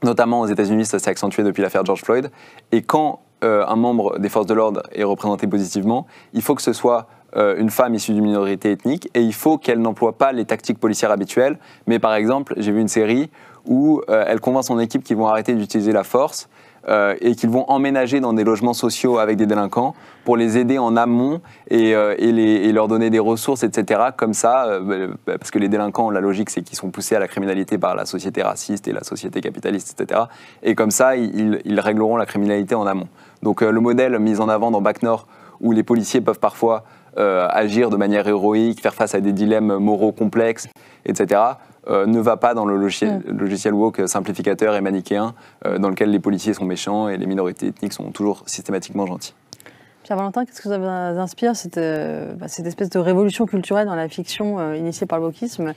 notamment aux États-Unis, ça s'est accentué depuis l'affaire George Floyd. Et quand euh, un membre des forces de l'ordre est représenté positivement, il faut que ce soit euh, une femme issue d'une minorité ethnique et il faut qu'elle n'emploie pas les tactiques policières habituelles. Mais par exemple, j'ai vu une série où euh, elle convainc son équipe qu'ils vont arrêter d'utiliser la force euh, et qu'ils vont emménager dans des logements sociaux avec des délinquants pour les aider en amont et, euh, leur donner des ressources, etc. Comme ça, euh, bah, parce que les délinquants, la logique, c'est qu'ils sont poussés à la criminalité par la société raciste et la société capitaliste, etc. Et comme ça, ils, ils régleront la criminalité en amont. Donc le modèle mis en avant dans Bac Nord, où les policiers peuvent parfois agir de manière héroïque, faire face à des dilemmes moraux complexes, etc euh, ne va pas dans le logiciel, mm. woke simplificateur et manichéen euh, dans lequel les policiers sont méchants et les minorités ethniques sont toujours systématiquement gentilles. Pierre Valentin, qu'est-ce que ça vous inspire, euh, bah, cette, espèce de révolution culturelle dans la fiction initiée par le wokisme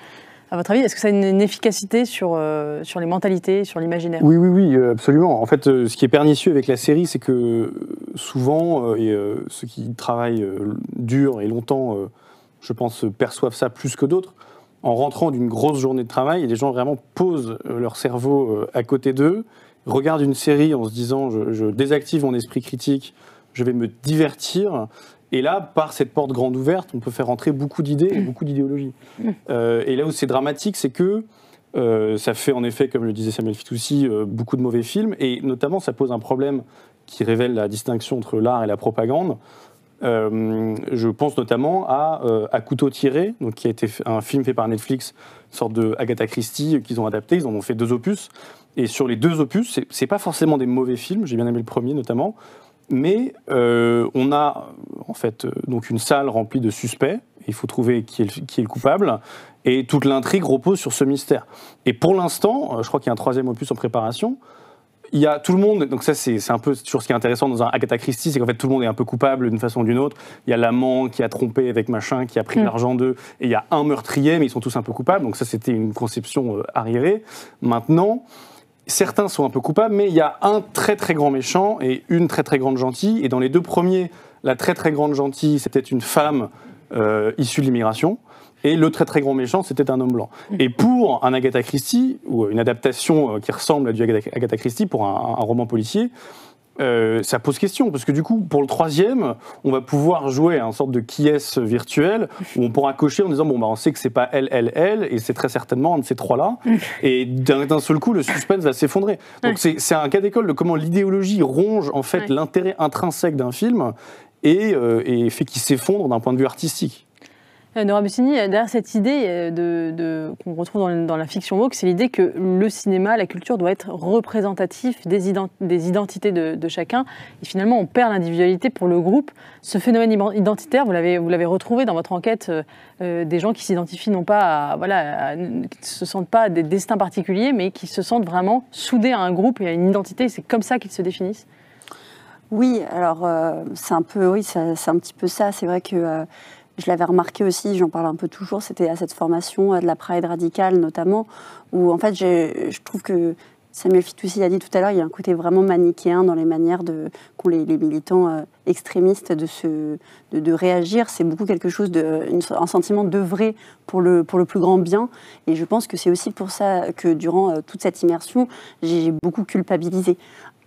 à votre avis, est-ce que ça a une, efficacité sur, les mentalités, sur l'imaginaire Oui, oui, oui, absolument. En fait, ce qui est pernicieux avec la série, c'est que souvent, et, ceux qui travaillent dur et longtemps, je pense, perçoivent ça plus que d'autres en rentrant d'une grosse journée de travail, les gens vraiment posent euh, leur cerveau euh, à côté d'eux, regardent une série en se disant je, désactive mon esprit critique, je vais me divertir. Et là, par cette porte grande ouverte, on peut faire entrer beaucoup d'idées et beaucoup d'idéologies. Euh, et là où c'est dramatique, c'est que ça fait en effet, comme le disait Samuel Fitoussi, beaucoup de mauvais films, et notamment ça pose un problème qui révèle la distinction entre l'art et la propagande, euh, je pense notamment à, A euh, à Couteau tiré, donc qui a été un film fait par Netflix, une sorte de Agatha Christie euh, qu'ils ont adapté. Ils en ont fait deux opus. Et sur les deux opus, c'est pas forcément des mauvais films. J'ai bien aimé le premier notamment, mais on a en fait donc une salle remplie de suspects. Il faut trouver qui est le coupable. Et toute l'intrigue repose sur ce mystère. Et pour l'instant, je crois qu'il y a un troisième opus en préparation il y a tout le monde, donc ça c'est un peu toujours ce qui est intéressant dans un Agatha Christie, c'est qu'en fait tout le monde est un peu coupable d'une façon ou d'une autre. Il y a l'amant qui a trompé avec machin, qui a pris mm. l'argent d'eux, et il y a un meurtrier, mais ils sont tous un peu coupables, donc ça c'était une conception euh, arriérée. Maintenant, certains sont un peu coupables, mais il y a un très très grand méchant et une très très grande gentille, et dans les deux premiers, la très très grande gentille, c'était une femme euh, issus de l'immigration. Et le très très grand méchant, c'était un homme blanc. Mm. Et pour un Agatha Christie, ou une adaptation euh, qui ressemble à du Agatha Christie pour un, roman policier, euh, ça pose question, parce que du coup, pour le troisième, on va pouvoir jouer à une sorte de qui est virtuel, où on pourra cocher en disant, bon, bah, on sait que c'est pas elle, elle, elle, et c'est très certainement un de ces trois-là, mm. et d'un seul coup, le suspense va s'effondrer. Donc c'est un cas d'école de comment l'idéologie ronge, en fait, l'intérêt intrinsèque d'un film, euh, et, fait qu'il s'effondre d'un point de vue artistique. Euh, Nora Bussini, euh, derrière cette idée de, qu'on retrouve dans, la fiction woke, c'est l'idée que le cinéma, la culture doit être représentatif des, des identités de, chacun. Et finalement, on perd l'individualité pour le groupe. Ce phénomène identitaire, vous l'avez, vous l'avez retrouvé dans votre enquête, des gens qui s'identifient non pas voilà, qui ne se sentent pas à des destins particuliers, mais qui se sentent vraiment soudés à un groupe et à une identité. C'est comme ça qu'ils se définissent. Oui, alors euh, c'est un peu, oui, c'est un petit peu ça. C'est vrai que euh, je l'avais remarqué aussi, j'en parle un peu toujours, c'était à cette formation euh, de la Pride radicale notamment, où en fait je trouve que Samuel Fitoussi a dit tout à l'heure, il y a un côté vraiment manichéen dans les manières qu'ont les, les, militants extrémistes de, se, de, réagir. C'est beaucoup quelque chose de, un sentiment vrai pour le, pour le plus grand bien. Et je pense que c'est aussi pour ça que durant toute cette immersion, j'ai beaucoup culpabilisé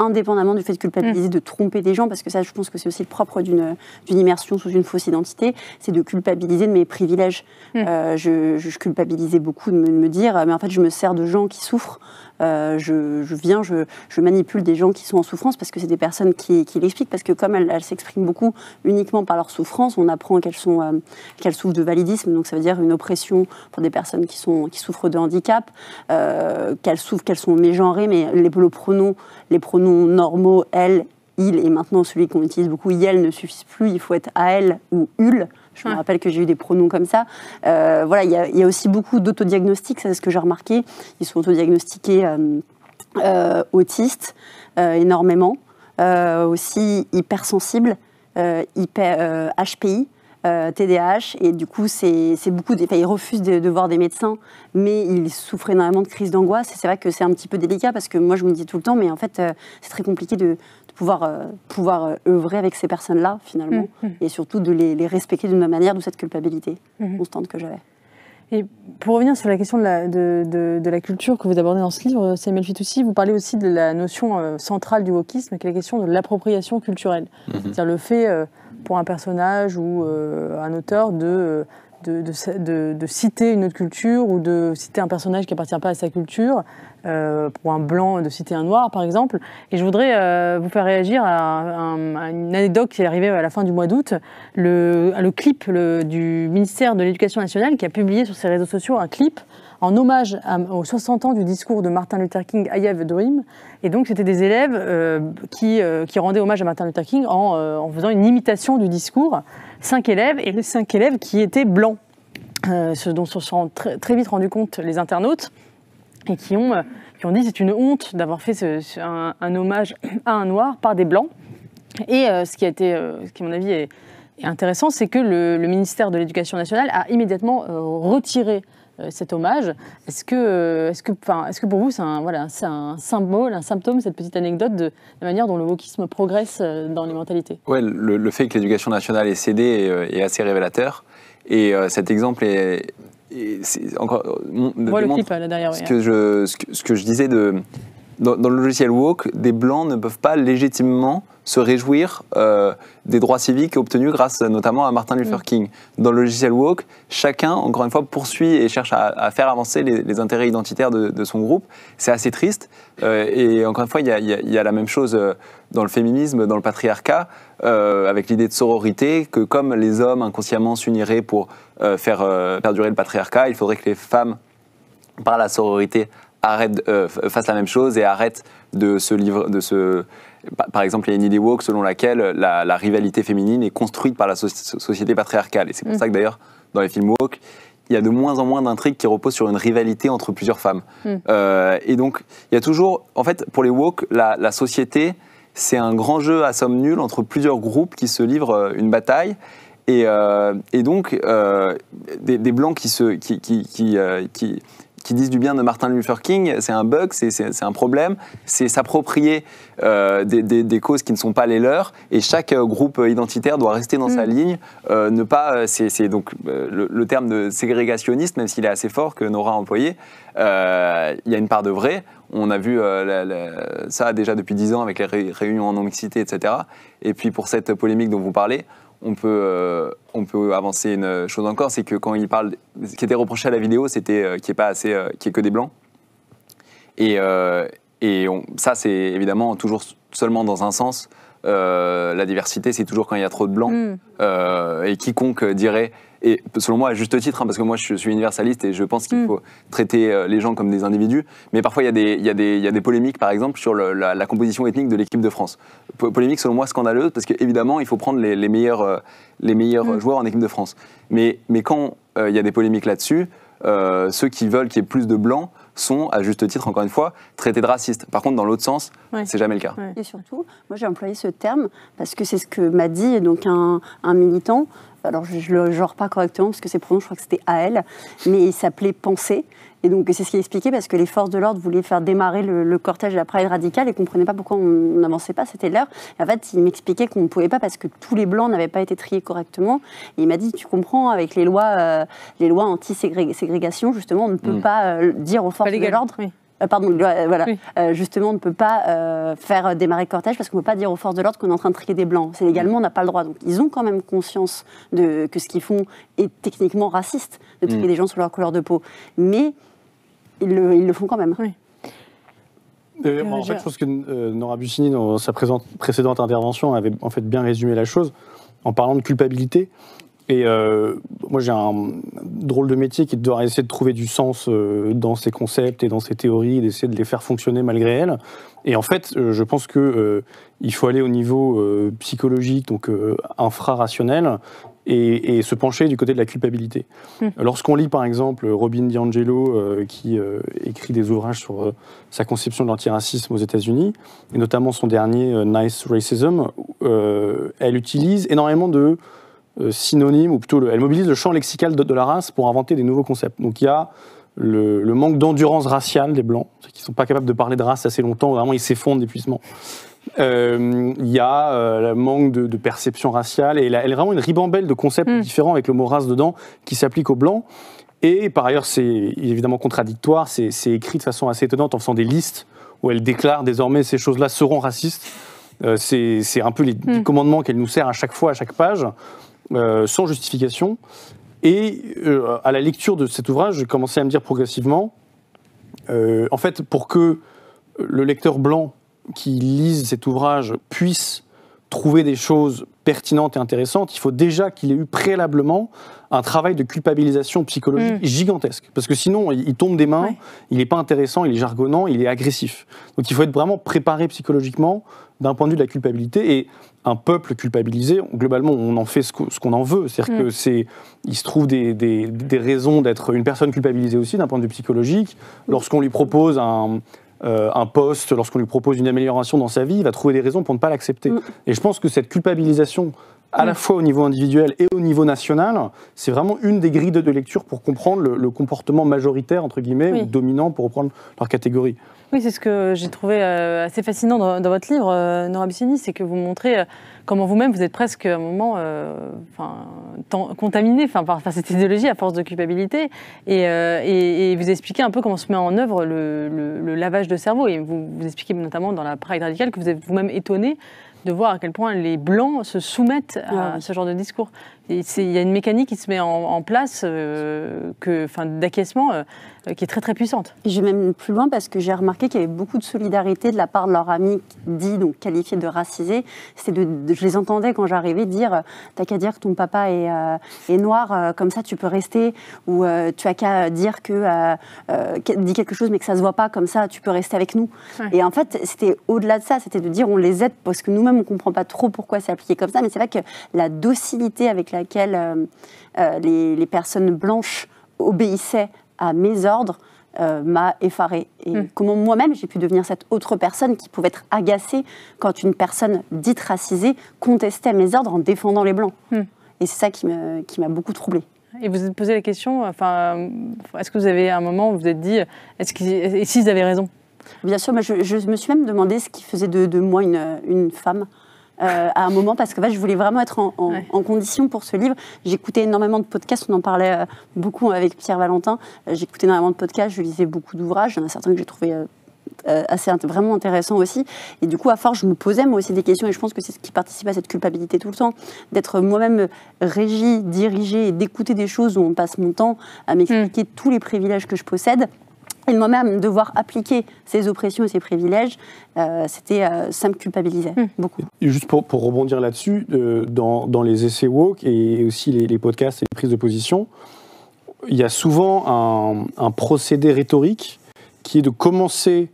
indépendamment du fait de culpabiliser, mm. de tromper des gens, parce que ça, je pense que c'est aussi le propre d'une immersion sous une fausse identité, c'est de culpabiliser de mes privilèges. Mm. Euh, je, je, culpabilisais beaucoup de me, dire, mais en fait, je me sers de gens qui souffrent. Euh, je, je, viens, je, je, manipule des gens qui sont en souffrance parce que c'est des personnes qui, qui l'expliquent, parce que comme elles, elles s'expriment beaucoup uniquement par leur souffrance, on apprend qu'elles sont euh, qu'elles souffrent de validisme, donc ça veut dire une oppression pour des personnes qui, sont, qui souffrent de handicap, qu'elles souffrent, qu'elles sont mégenrées, mais les, les pronoms normaux, elle, il, et maintenant celui qu'on utilise beaucoup, il, ne suffit plus, il faut être à elle ou ul. Je me rappelle que j'ai eu des pronoms comme ça. Euh, voilà, il y, a aussi beaucoup d'autodiagnostics, c'est ce que j'ai remarqué. Ils sont autodiagnostiqués euh, euh, autistes énormément, aussi hypersensibles, hyper, HPI. T.D.H. Euh, TDAH et du coup c'est beaucoup enfin, ils refusent de, voir des médecins mais ils souffrent énormément de crises d'angoisse et c'est vrai que c'est un petit peu délicat parce que moi je me dis tout le temps mais en fait euh, c'est très compliqué de, pouvoir euh, pouvoir œuvrer avec ces personnes là finalement mm, mm. et surtout de les, respecter d'une manière d'où cette culpabilité mm-hmm. constante que j'avais. Et pour revenir sur la question de la, de, la, culture que vous abordez dans ce livre, Samuel aussi vous parlez aussi de la notion centrale du wokisme, qui est la question de l'appropriation culturelle. Mm-hmm. C'est-à-dire le fait pour un personnage ou euh, un auteur de euh, de, de, citer une autre culture ou de citer un personnage qui appartient pas à sa culture, euh, pour un blanc de citer un noir par exemple. Et je voudrais vous faire réagir à, à, une anecdote qui est arrivée à la fin du mois d'août, le, le clip le, du ministère de l'Éducation nationale qui a publié sur ses réseaux sociaux un clip en hommage aux 60 ans du discours de Martin Luther King à a Dream", Et donc, c'était des élèves euh, euh, qui, rendaient hommage à Martin Luther King euh, en, faisant une imitation du discours. Cinq élèves, et les cinq élèves qui étaient blancs, ce dont se sont très, vite rendus compte les internautes et qui ont, qui ont dit c'est une honte d'avoir fait un, hommage à un noir par des blancs. Et ce qui a été, ce qui à mon avis est, intéressant, c'est que le, ministère de l'Éducation nationale a immédiatement retiré euh, cet hommage. Est-ce que, euh, est -ce que, est -ce que pour vous, c'est un, voilà, un symbole, un symptôme, cette petite anecdote de la manière dont le wokisme progresse euh, dans les mentalités Oui, le, fait que l'éducation nationale est cédée est, assez révélateur. Et cet exemple est, encore. le derrière, ce, que je, ce, que, je, disais de. Dans, dans, le logiciel woke, des blancs ne peuvent pas légitimement se réjouir euh, des droits civiques obtenus grâce notamment à Martin Luther mm. King. Dans le logiciel woke, chacun, encore une fois, poursuit et cherche à, faire avancer les, intérêts identitaires de, son groupe. C'est assez triste. Euh, et encore une fois, il y, a, la même chose euh, dans le féminisme, dans le patriarcat, avec l'idée de sororité, que comme les hommes inconsciemment s'uniraient pour faire perdurer le patriarcat, il faudrait que les femmes, par la sororité, arrêtent, fassent la même chose et arrêtent de se livrer, de se par exemple il y a une idée woke selon laquelle la, rivalité féminine est construite par la société patriarcale. Et c'est pour mm. ça que d'ailleurs, dans les films Walk, il y a de moins en moins d'intrigues qui reposent sur une rivalité entre plusieurs femmes. Mm. Euh, et donc, il y a toujours, en fait, pour les woke, la, société, c'est un grand jeu à somme nulle entre plusieurs groupes qui se livrent euh, une bataille. Et, euh, et donc, des, blancs qui se. Qui, qui, qui, qui qui disent du bien de Martin Luther King, c'est un bug, c'est un problème, c'est s'approprier euh, des, causes qui ne sont pas les leurs, et chaque euh, groupe identitaire doit rester dans mm. sa ligne, euh, ne pas, c'est donc le, terme de ségrégationniste, même s'il est assez fort que Nora a employé, il y a une part de vrai, on a vu ça déjà depuis dix ans avec les réunions en non etc. Et puis pour cette polémique dont vous parlez, on peut, euh, on peut avancer une chose encore, c'est que quand il parle, ce qui était reproché à la vidéo, c'était euh, qu'il n'y pas assez, euh, qu'il que des blancs. Et, ça, c'est évidemment toujours seulement dans un sens. Euh, la diversité, c'est toujours quand il y a trop de blancs. Mm. Euh, et quiconque dirait, et selon moi à juste titre, hein, parce que moi je suis universaliste et je pense qu'il mm. faut traiter euh, les gens comme des individus, mais parfois il y a des, polémiques, par exemple, sur la, composition ethnique de l'équipe de France. Polémique selon moi scandaleuse, parce qu'évidemment, il faut prendre les, meilleurs, mm. joueurs en équipe de France. Mais, mais quand il y a des polémiques là-dessus, ceux qui veulent qu'il y ait plus de blancs, sont, à juste titre, encore une fois, traités de racistes. Par contre, dans l'autre sens, ce c'est jamais le cas. Et surtout, moi j'ai employé ce terme parce que c'est ce que m'a dit donc un, militant alors je ne le genre pas correctement parce que c'est pronoms, je crois que c'était AL, mais il s'appelait Pensée. Et donc, c'est ce qui expliquait, parce que les forces de l'ordre voulaient faire démarrer le, cortège de la Pride radicale et comprenaient pas pourquoi on n'avançait pas, c'était l'heure. En fait, il m'expliquait qu'on ne pouvait pas parce que tous les blancs n'avaient pas été triés correctement. Et il m'a dit, tu comprends, avec les lois, euh, les lois anti-ségrégation, justement, on ne peut mm. pas euh, dire aux forces de l'ordre. Oui euh, pardon, voilà, justement, on ne peut pas faire démarrer le cortège parce qu'on ne peut pas dire aux forces de l'ordre qu'on est en train de trier des blancs. C'est légalement, on n'a pas le droit. Donc, ils ont quand même conscience de, que ce qu'ils font est techniquement raciste, de mm. trier des gens sur leur couleur de peau. Mais ils le, font quand même. Oui. en fait, je pense que euh, Nora Bussini, dans sa précédente intervention, avait en fait bien résumé la chose en parlant de culpabilité. Et euh, moi, j'ai un drôle de métier qui doit essayer de trouver du sens euh, dans ces concepts et dans ces théories, d'essayer de les faire fonctionner malgré elles. Et en fait, je pense que il faut aller au niveau psychologique, donc infrarationnel, et, se pencher du côté de la culpabilité. Hmm. Lorsqu'on lit par exemple Robin DiAngelo, euh, qui euh, écrit des ouvrages sur euh, sa conception de l'antiracisme aux États-Unis, et notamment son dernier Nice Racism, elle utilise énormément de synonymes, ou plutôt elle mobilise le champ lexical de, la race pour inventer des nouveaux concepts. Donc il y a le, le manque d'endurance raciale des Blancs, qui ne sont pas capables de parler de race assez longtemps, vraiment ils s'effondrent d'épuisement. Euh, il y a euh, le manque de, perception raciale et elle a vraiment une ribambelle de concepts hmm. différents avec le mot race dedans qui s'applique aux blancs. Et par ailleurs, c'est évidemment contradictoire, c'est écrit de façon assez étonnante en faisant des listes où elle déclare désormais ces choses-là seront racistes. Euh, c'est un peu les, les hmm. commandements qu'elle nous sert à chaque fois, à chaque page, sans justification. Et à la lecture de cet ouvrage, j'ai commencé à me dire progressivement, en fait, pour que le lecteur blanc qui lisent cet ouvrage puissent trouver des choses pertinentes et intéressantes, il faut déjà qu'il ait eu préalablement un travail de culpabilisation psychologique mm. gigantesque. Parce que sinon, il, tombe des mains, il n'est pas intéressant, il est jargonnant, il est agressif. Donc il faut être vraiment préparé psychologiquement d'un point de vue de la culpabilité. Et un peuple culpabilisé, globalement, on en fait ce qu'on en veut. C'est-à-dire mm. que c'est, il se trouve des raisons d'être une personne culpabilisée aussi d'un point de vue psychologique. Lorsqu'on lui propose un, euh, un poste, lorsqu'on lui propose une amélioration dans sa vie, il va trouver des raisons pour ne pas l'accepter. Mm. Et je pense que cette culpabilisation à la mm. fois au niveau individuel et au niveau national, c'est vraiment une des grilles de lecture pour comprendre le, comportement majoritaire, entre guillemets, ou dominant, pour reprendre leur catégorie. Oui, c'est ce que j'ai trouvé euh, assez fascinant dans, votre livre, euh, Nora Bussini, c'est que vous montrez euh, comment vous-même vous êtes presque à un moment contaminé enfin, par, cette idéologie à force de culpabilité et, vous expliquez un peu comment se met en œuvre le, lavage de cerveau et vous, vous, expliquez notamment dans la Pride radicale que vous êtes vous-même étonné de voir à quel point les blancs se soumettent à ce genre de discours. Il y a une mécanique qui se met en, place que, d'acquiescement euh, qui est très très puissante. vais même plus loin parce que j'ai remarqué qu'il y avait beaucoup de solidarité de la part de leurs amis dits, donc qualifiés de racisés. de, je les entendais quand j'arrivais dire euh, T'as qu'à dire que ton papa est, euh, noir, comme ça tu peux rester, ou tu as qu'à dire que. dit quelque chose mais que ça se voit pas, comme ça tu peux rester avec nous. Et en fait, c'était au-delà de ça, c'était de dire On les aide parce que nous-mêmes on comprend pas trop pourquoi c'est appliqué comme ça, mais c'est vrai que la docilité avec laquelle les, les personnes blanches obéissaient à mes ordres euh, m'a effaré. Et hmm. comment moi-même j'ai pu devenir cette autre personne qui pouvait être agacée quand une personne dite racisée contestait mes ordres en défendant les Blancs. Hmm. Et c'est ça qui m'a qui beaucoup troublée. Et vous vous êtes posé la question, enfin, est-ce que vous avez un moment vous vous êtes dit, est-ce qu'ils, s'ils avaient raison Bien sûr, mais je, me suis même demandé ce qui faisait de, de moi une, une femme. Euh, à un moment parce que je voulais vraiment être en, condition pour ce livre. J'écoutais énormément de podcasts, on en parlait euh, beaucoup avec Pierre Valentin. Euh, j'écoutais énormément de podcasts, je lisais beaucoup d'ouvrages, il y en a certains que j'ai trouvé assez vraiment intéressant aussi. Et du coup, à force, je me posais moi aussi des questions et je pense que c'est ce qui participe à cette culpabilité tout le temps, d'être moi-même régie, dirigée et d'écouter des choses où on passe mon temps à m'expliquer hmm. tous les privilèges que je possède et moi-même devoir appliquer ces oppressions et ces privilèges, euh, c'était, euh, ça me culpabilisait hmm. beaucoup. Juste pour, pour rebondir là-dessus, euh, dans, dans, les essais woke et, aussi les, podcasts et les prises de position, il y a souvent un, procédé rhétorique qui est de commencer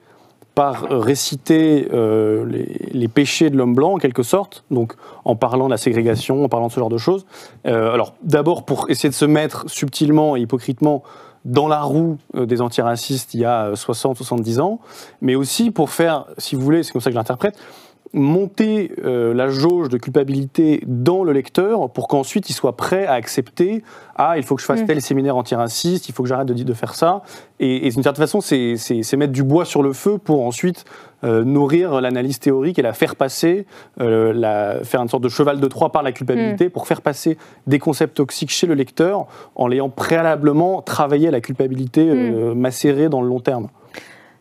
par réciter les, les, péchés de l'homme blanc en quelque sorte, donc en parlant de la ségrégation, en parlant de ce genre de choses. alors d'abord pour essayer de se mettre subtilement et hypocritement dans la roue euh, des antiracistes il y a 60-70 euh, ans, mais aussi pour faire, si vous voulez, c'est comme ça que je l'interprète, monter euh, la jauge de culpabilité dans le lecteur pour qu'ensuite il soit prêt à accepter ah il faut que je fasse mm. tel séminaire antiraciste il faut que j'arrête de, faire ça et, d'une certaine façon c'est mettre du bois sur le feu pour ensuite euh, nourrir l'analyse théorique et la faire passer euh, la, faire une sorte de cheval de Troie par la culpabilité mm. pour faire passer des concepts toxiques chez le lecteur en l'ayant préalablement travaillé à la culpabilité mm. macérée dans le long terme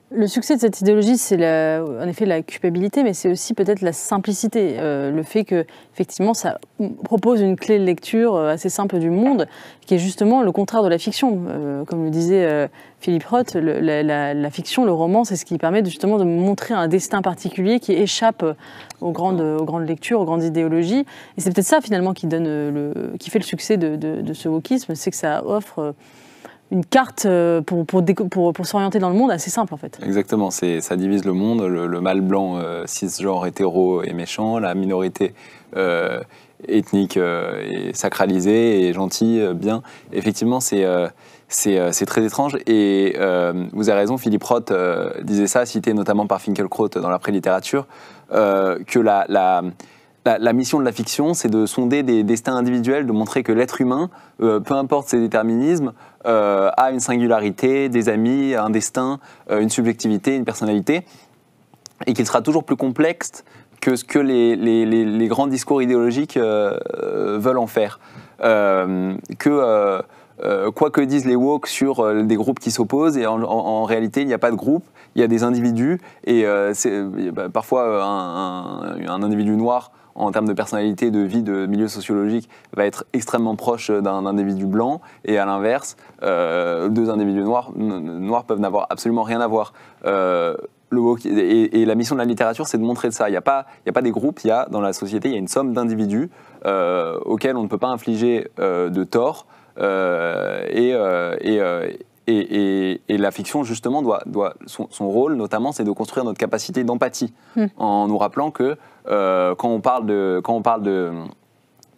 le succès de cette idéologie, c'est en effet la culpabilité, mais c'est aussi peut-être la simplicité, euh, le fait que effectivement ça propose une clé de lecture euh, assez simple du monde, qui est justement le contraire de la fiction. Euh, comme le disait Philippe Roth, la, fiction, le roman, c'est ce qui permet justement de montrer un destin particulier qui échappe aux grandes, grandes lectures, aux grandes idéologies. Et c'est peut-être ça finalement qui donne le, qui fait le succès de, de ce wokisme, c'est que ça offre une carte euh, pour, pour, s'orienter dans le monde assez simple en fait. Exactement, ça divise le monde, le, mâle blanc euh, cisgenre hétéro et méchant, la minorité euh, ethnique et sacralisée et gentille, bien. Effectivement, c'est c'est très étrange et vous avez raison, Philippe Roth disait ça, cité notamment par Finkelkraut dans la prélittérature, que la la, mission de la fiction, c'est de sonder des destins individuels, de montrer que l'être humain, euh, peu importe ses déterminismes, euh, a une singularité, des amis, un destin, euh, une subjectivité, une personnalité, et qu'il sera toujours plus complexe que ce que les, grands discours idéologiques veulent en faire. que quoi que disent les woke sur des groupes qui s'opposent, et en, réalité, il n'y a pas de groupe, il y a des individus, et c'est bah, parfois un, individu noir en termes de personnalité, de vie, de milieu sociologique, va être extrêmement proche d'un individu blanc. Et à l'inverse, euh, deux individus noirs, noirs peuvent n'avoir absolument rien à voir. Euh, et, la mission de la littérature, c'est de montrer ça. Il n'y a, pas, il y a pas des groupes, il y a dans la société, il y a une somme d'individus euh, auxquels on ne peut pas infliger de tort. et et, la fiction, justement, doit, son, rôle, notamment, c'est de construire notre capacité d'empathie, hmm. en nous rappelant que euh, quand on parle de,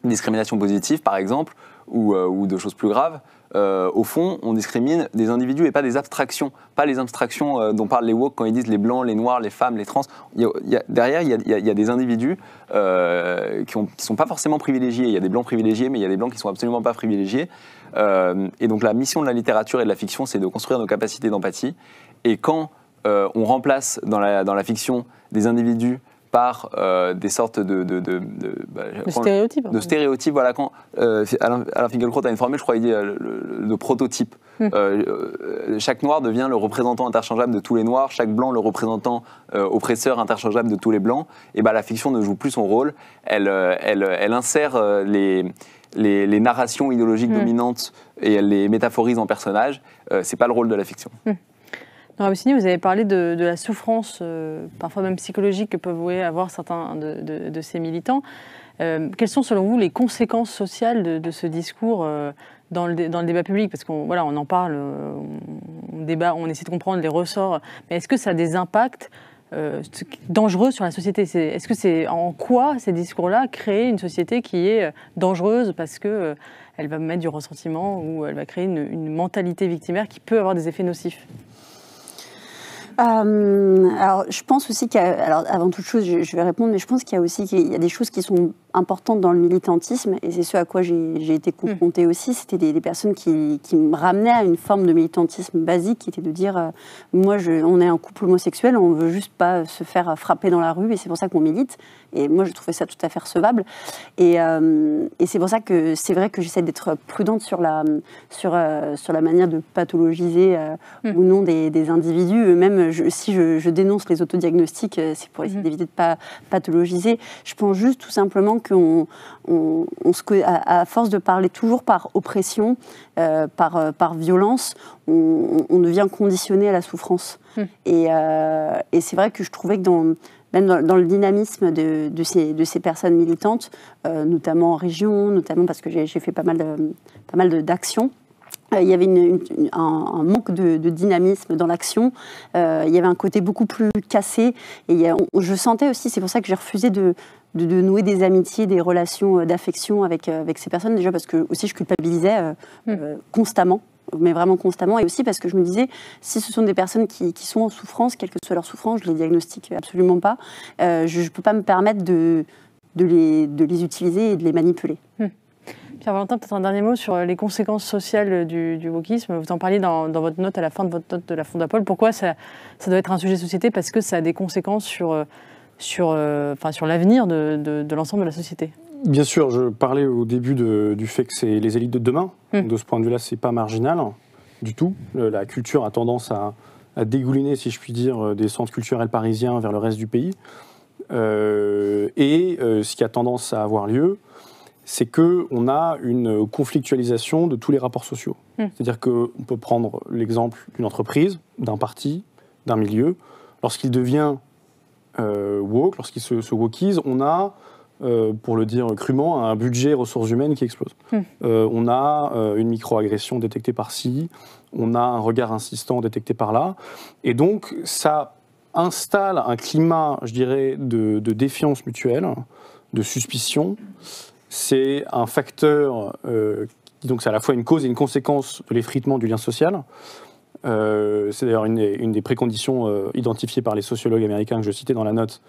discrimination positive, par exemple, ou euh, de choses plus graves, euh, au fond, on discrimine des individus et pas des abstractions, pas les abstractions euh, dont parlent les woke quand ils disent les blancs, les noirs, les femmes, les trans. derrière, il y, a, des individus euh, qui ne sont pas forcément privilégiés. Il y a des blancs privilégiés, mais il y a des blancs qui ne sont absolument pas privilégiés. et donc la mission de la littérature et de la fiction, c'est de construire nos capacités d'empathie. Et quand on remplace dans la fiction des individus par euh, des sortes de, de, de, bah, stéréotypes. De stéréotypes, voilà. Quand euh, Alain, Finkielkraut a une formule, je crois, il dit euh, le, de prototype. Hmm. chaque noir devient le représentant interchangeable de tous les noirs, chaque blanc le représentant oppresseur interchangeable de tous les blancs. Et ben la fiction ne joue plus son rôle. Elle, insère les, narrations idéologiques hmm. dominantes et elle les métaphorise en personnages. Ce n'est pas le rôle de la fiction. Hmm vous avez parlé de, la souffrance, euh, parfois même psychologique, que peuvent avoir certains de, ces militants. Euh, quelles sont, selon vous, les conséquences sociales de, ce discours euh, dans, le, débat public Parce qu'on voilà, on en parle, on, débat, on essaie de comprendre les ressorts. Mais est-ce que ça a des impacts dangereux sur la société Est-ce que c'est en quoi ces discours-là créent une société qui est dangereuse parce que elle va mettre du ressentiment ou elle va créer une mentalité victimaire qui peut avoir des effets nocifs euh, alors, je pense aussi qu'il y a, alors, avant toute chose, je, je vais répondre, mais je pense qu'il y a aussi qu'il y a des choses qui sont importante dans le militantisme, et c'est ce à quoi j'ai été hmm. confrontée aussi, c'était des, personnes qui, me ramenaient à une forme de militantisme basique, qui était de dire, euh, moi, je, on est un couple homosexuel, on veut juste pas se faire frapper dans la rue, et c'est pour ça qu'on milite. Et moi, je trouvais ça tout à fait recevable. Et, euh, c'est pour ça que c'est vrai que j'essaie d'être prudente sur la, sur, euh, sur la manière de pathologiser hmm. ou non des, individus. Même si je, dénonce les autodiagnostics, c'est pour hmm. essayer d'éviter de pas pathologiser. Je pense juste tout simplement qu'à on, se, à, à, force de parler toujours par oppression, euh, par, euh, par violence, on, devient conditionné à la souffrance. Hmm. Euh, et, c'est vrai que je trouvais que dans, même dans, le dynamisme de, ces, personnes militantes, notamment en région, notamment parce que j'ai, fait pas mal, d'actions. il y avait un, manque de, dynamisme dans l'action. il y avait un côté beaucoup plus cassé. Et je sentais aussi, c'est pour ça que j'ai refusé de, de, nouer des amitiés, des relations euh, d'affection avec, euh, avec ces personnes, déjà parce que aussi je culpabilisais euh, mm. constamment mais vraiment constamment, et aussi parce que je me disais, si ce sont des personnes qui, qui sont en souffrance, quelle que soit leur souffrance, je les diagnostique absolument pas, je ne peux pas me permettre de, de, les, de, les, utiliser et de les manipuler. Mm. Pierre-Valentin, peut-être un dernier mot sur les conséquences sociales du, du wokisme. Vous en parliez dans, votre note, à la fin de votre note de la Fondapol. Pourquoi ça, ça doit être un sujet de société Parce que ça a des conséquences sur sur, euh, enfin, sur l'avenir de, l'ensemble de la société Bien sûr, je parlais au début du fait que c'est les élites de demain. Hmm. De ce point de vue-là, c'est pas marginal du tout. La culture a tendance à, dégouliner, si je puis dire, euh, des centres culturels parisiens vers le reste du pays. Euh, et ce qui a tendance à avoir lieu, c'est qu'on a une conflictualisation de tous les rapports sociaux. Hmm. C'est-à-dire qu'on peut prendre l'exemple d'une entreprise, d'un parti, d'un milieu. Lorsqu'il devient euh, woke, lorsqu'ils se, se wokisent, on a euh, pour le dire crûment, un budget ressources humaines qui explose. Hmm. Euh, on a une une microagression détectée par-ci, on a un regard insistant détecté par-là. Et donc, ça installe un climat, je dirais, de, défiance mutuelle, de suspicion. C'est un facteur, qui, donc c'est à la fois une cause et une conséquence de l'effritement du lien social. Euh, c'est d'ailleurs une, des préconditions euh, identifiées par les sociologues américains que je citais dans la note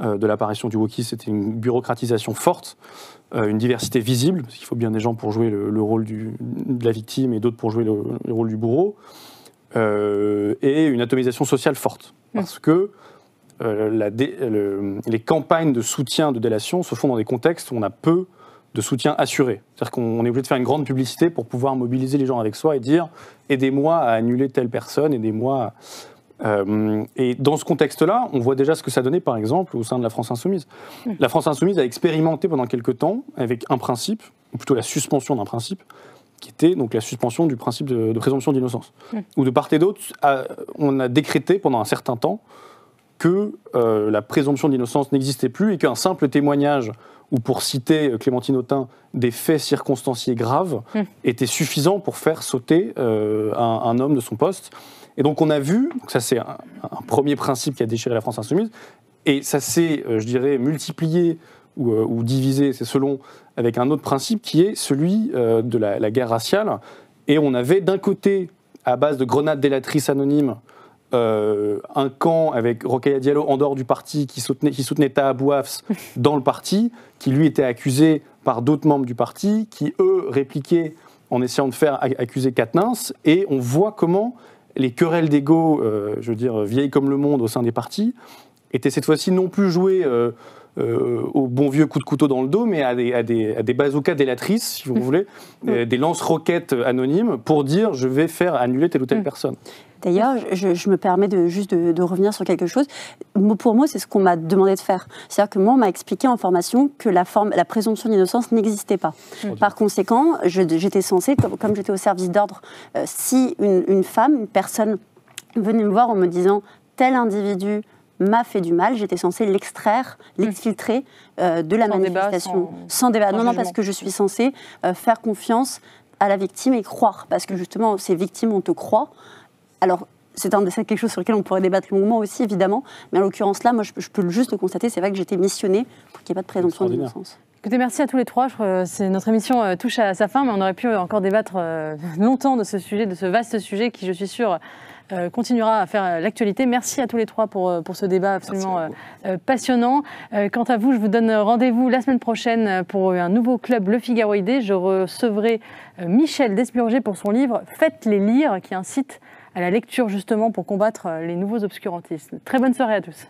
euh, de l'apparition du wokisme, c'était une bureaucratisation forte, une diversité visible, parce qu'il faut bien des gens pour jouer le, rôle de la victime et d'autres pour jouer le, rôle du bourreau, et une atomisation sociale forte, mmh. parce que les campagnes de soutien de délation se font dans des contextes où on a peu de soutien assuré. C'est-à-dire qu'on est obligé de faire une grande publicité pour pouvoir mobiliser les gens avec soi et dire aidez-moi à annuler telle personne, aidez-moi. À... Euh, et dans ce contexte-là, on voit déjà ce que ça donnait, par exemple, au sein de la France Insoumise. La France Insoumise a expérimenté pendant quelques temps avec un principe, ou plutôt la suspension d'un principe, qui était donc la suspension du principe de, présomption d'innocence. Où, Ou de part et d'autre, on a décrété pendant un certain temps que euh, la présomption d'innocence n'existait plus et qu'un simple témoignage ou pour citer euh, Clémentine Autain, des faits circonstanciés graves, hum. étaient suffisants pour faire sauter euh, un, homme de son poste. Et donc on a vu, ça c'est un, premier principe qui a déchiré la France insoumise, et ça s'est, euh, je dirais, multiplié ou, divisé, c'est selon, avec un autre principe qui est celui de la, guerre raciale. Et on avait d'un côté, à base de grenades délatrices anonymes, euh, un camp avec Rokaya Diallo en dehors du parti qui soutenait, qui soutenait dans le parti, qui lui était accusé par d'autres membres du parti, qui eux répliquaient en essayant de faire accuser Katnins, et on voit comment les querelles d'ego, euh, je veux dire, vieilles comme le monde au sein des partis, étaient cette fois-ci non plus jouées. Euh, euh, au bon vieux coup de couteau dans le dos, mais à des, à des, bazookas délatrices, si vous voulez, euh, des lance-roquettes anonymes pour dire je vais faire annuler telle ou telle mm. personne. D'ailleurs, je, me permets de, juste de, revenir sur quelque chose. Pour moi, c'est ce qu'on m'a demandé de faire. C'est-à-dire que moi, on m'a expliqué en formation que la, forme, la présomption d'innocence n'existait pas. Par conséquent, j'étais censée, comme, j'étais au service d'ordre, euh, si une, une femme, une personne venait me voir en me disant tel individu m'a fait du mal, j'étais censée l'extraire, hmm. l'exfiltrer euh, de la manifestation. sans, débat. non, non, parce que je suis censée euh, faire confiance à la victime et croire. Parce que justement, ces victimes, on te croit. Alors, c'est quelque chose sur lequel on pourrait débattre moment aussi, évidemment. Mais en l'occurrence, là, moi, je, peux juste le constater, c'est vrai que j'étais missionnée pour qu'il n'y ait pas de présomption d'innocence. Écoutez, merci à tous les trois. Euh, c'est notre émission euh, touche à sa fin, mais on aurait pu encore débattre longtemps de ce sujet, de ce vaste sujet qui, je suis sûre, euh, continuera à faire l'actualité. Merci à tous les trois pour, euh, pour ce débat absolument euh, passionnant. quant à vous, je vous donne rendez-vous la semaine prochaine pour un nouveau club Le Figaro ID. Je recevrai Michel Desburger pour son livre Faites-les lire, qui incite à la lecture justement pour combattre les nouveaux obscurantismes. Très bonne soirée à tous.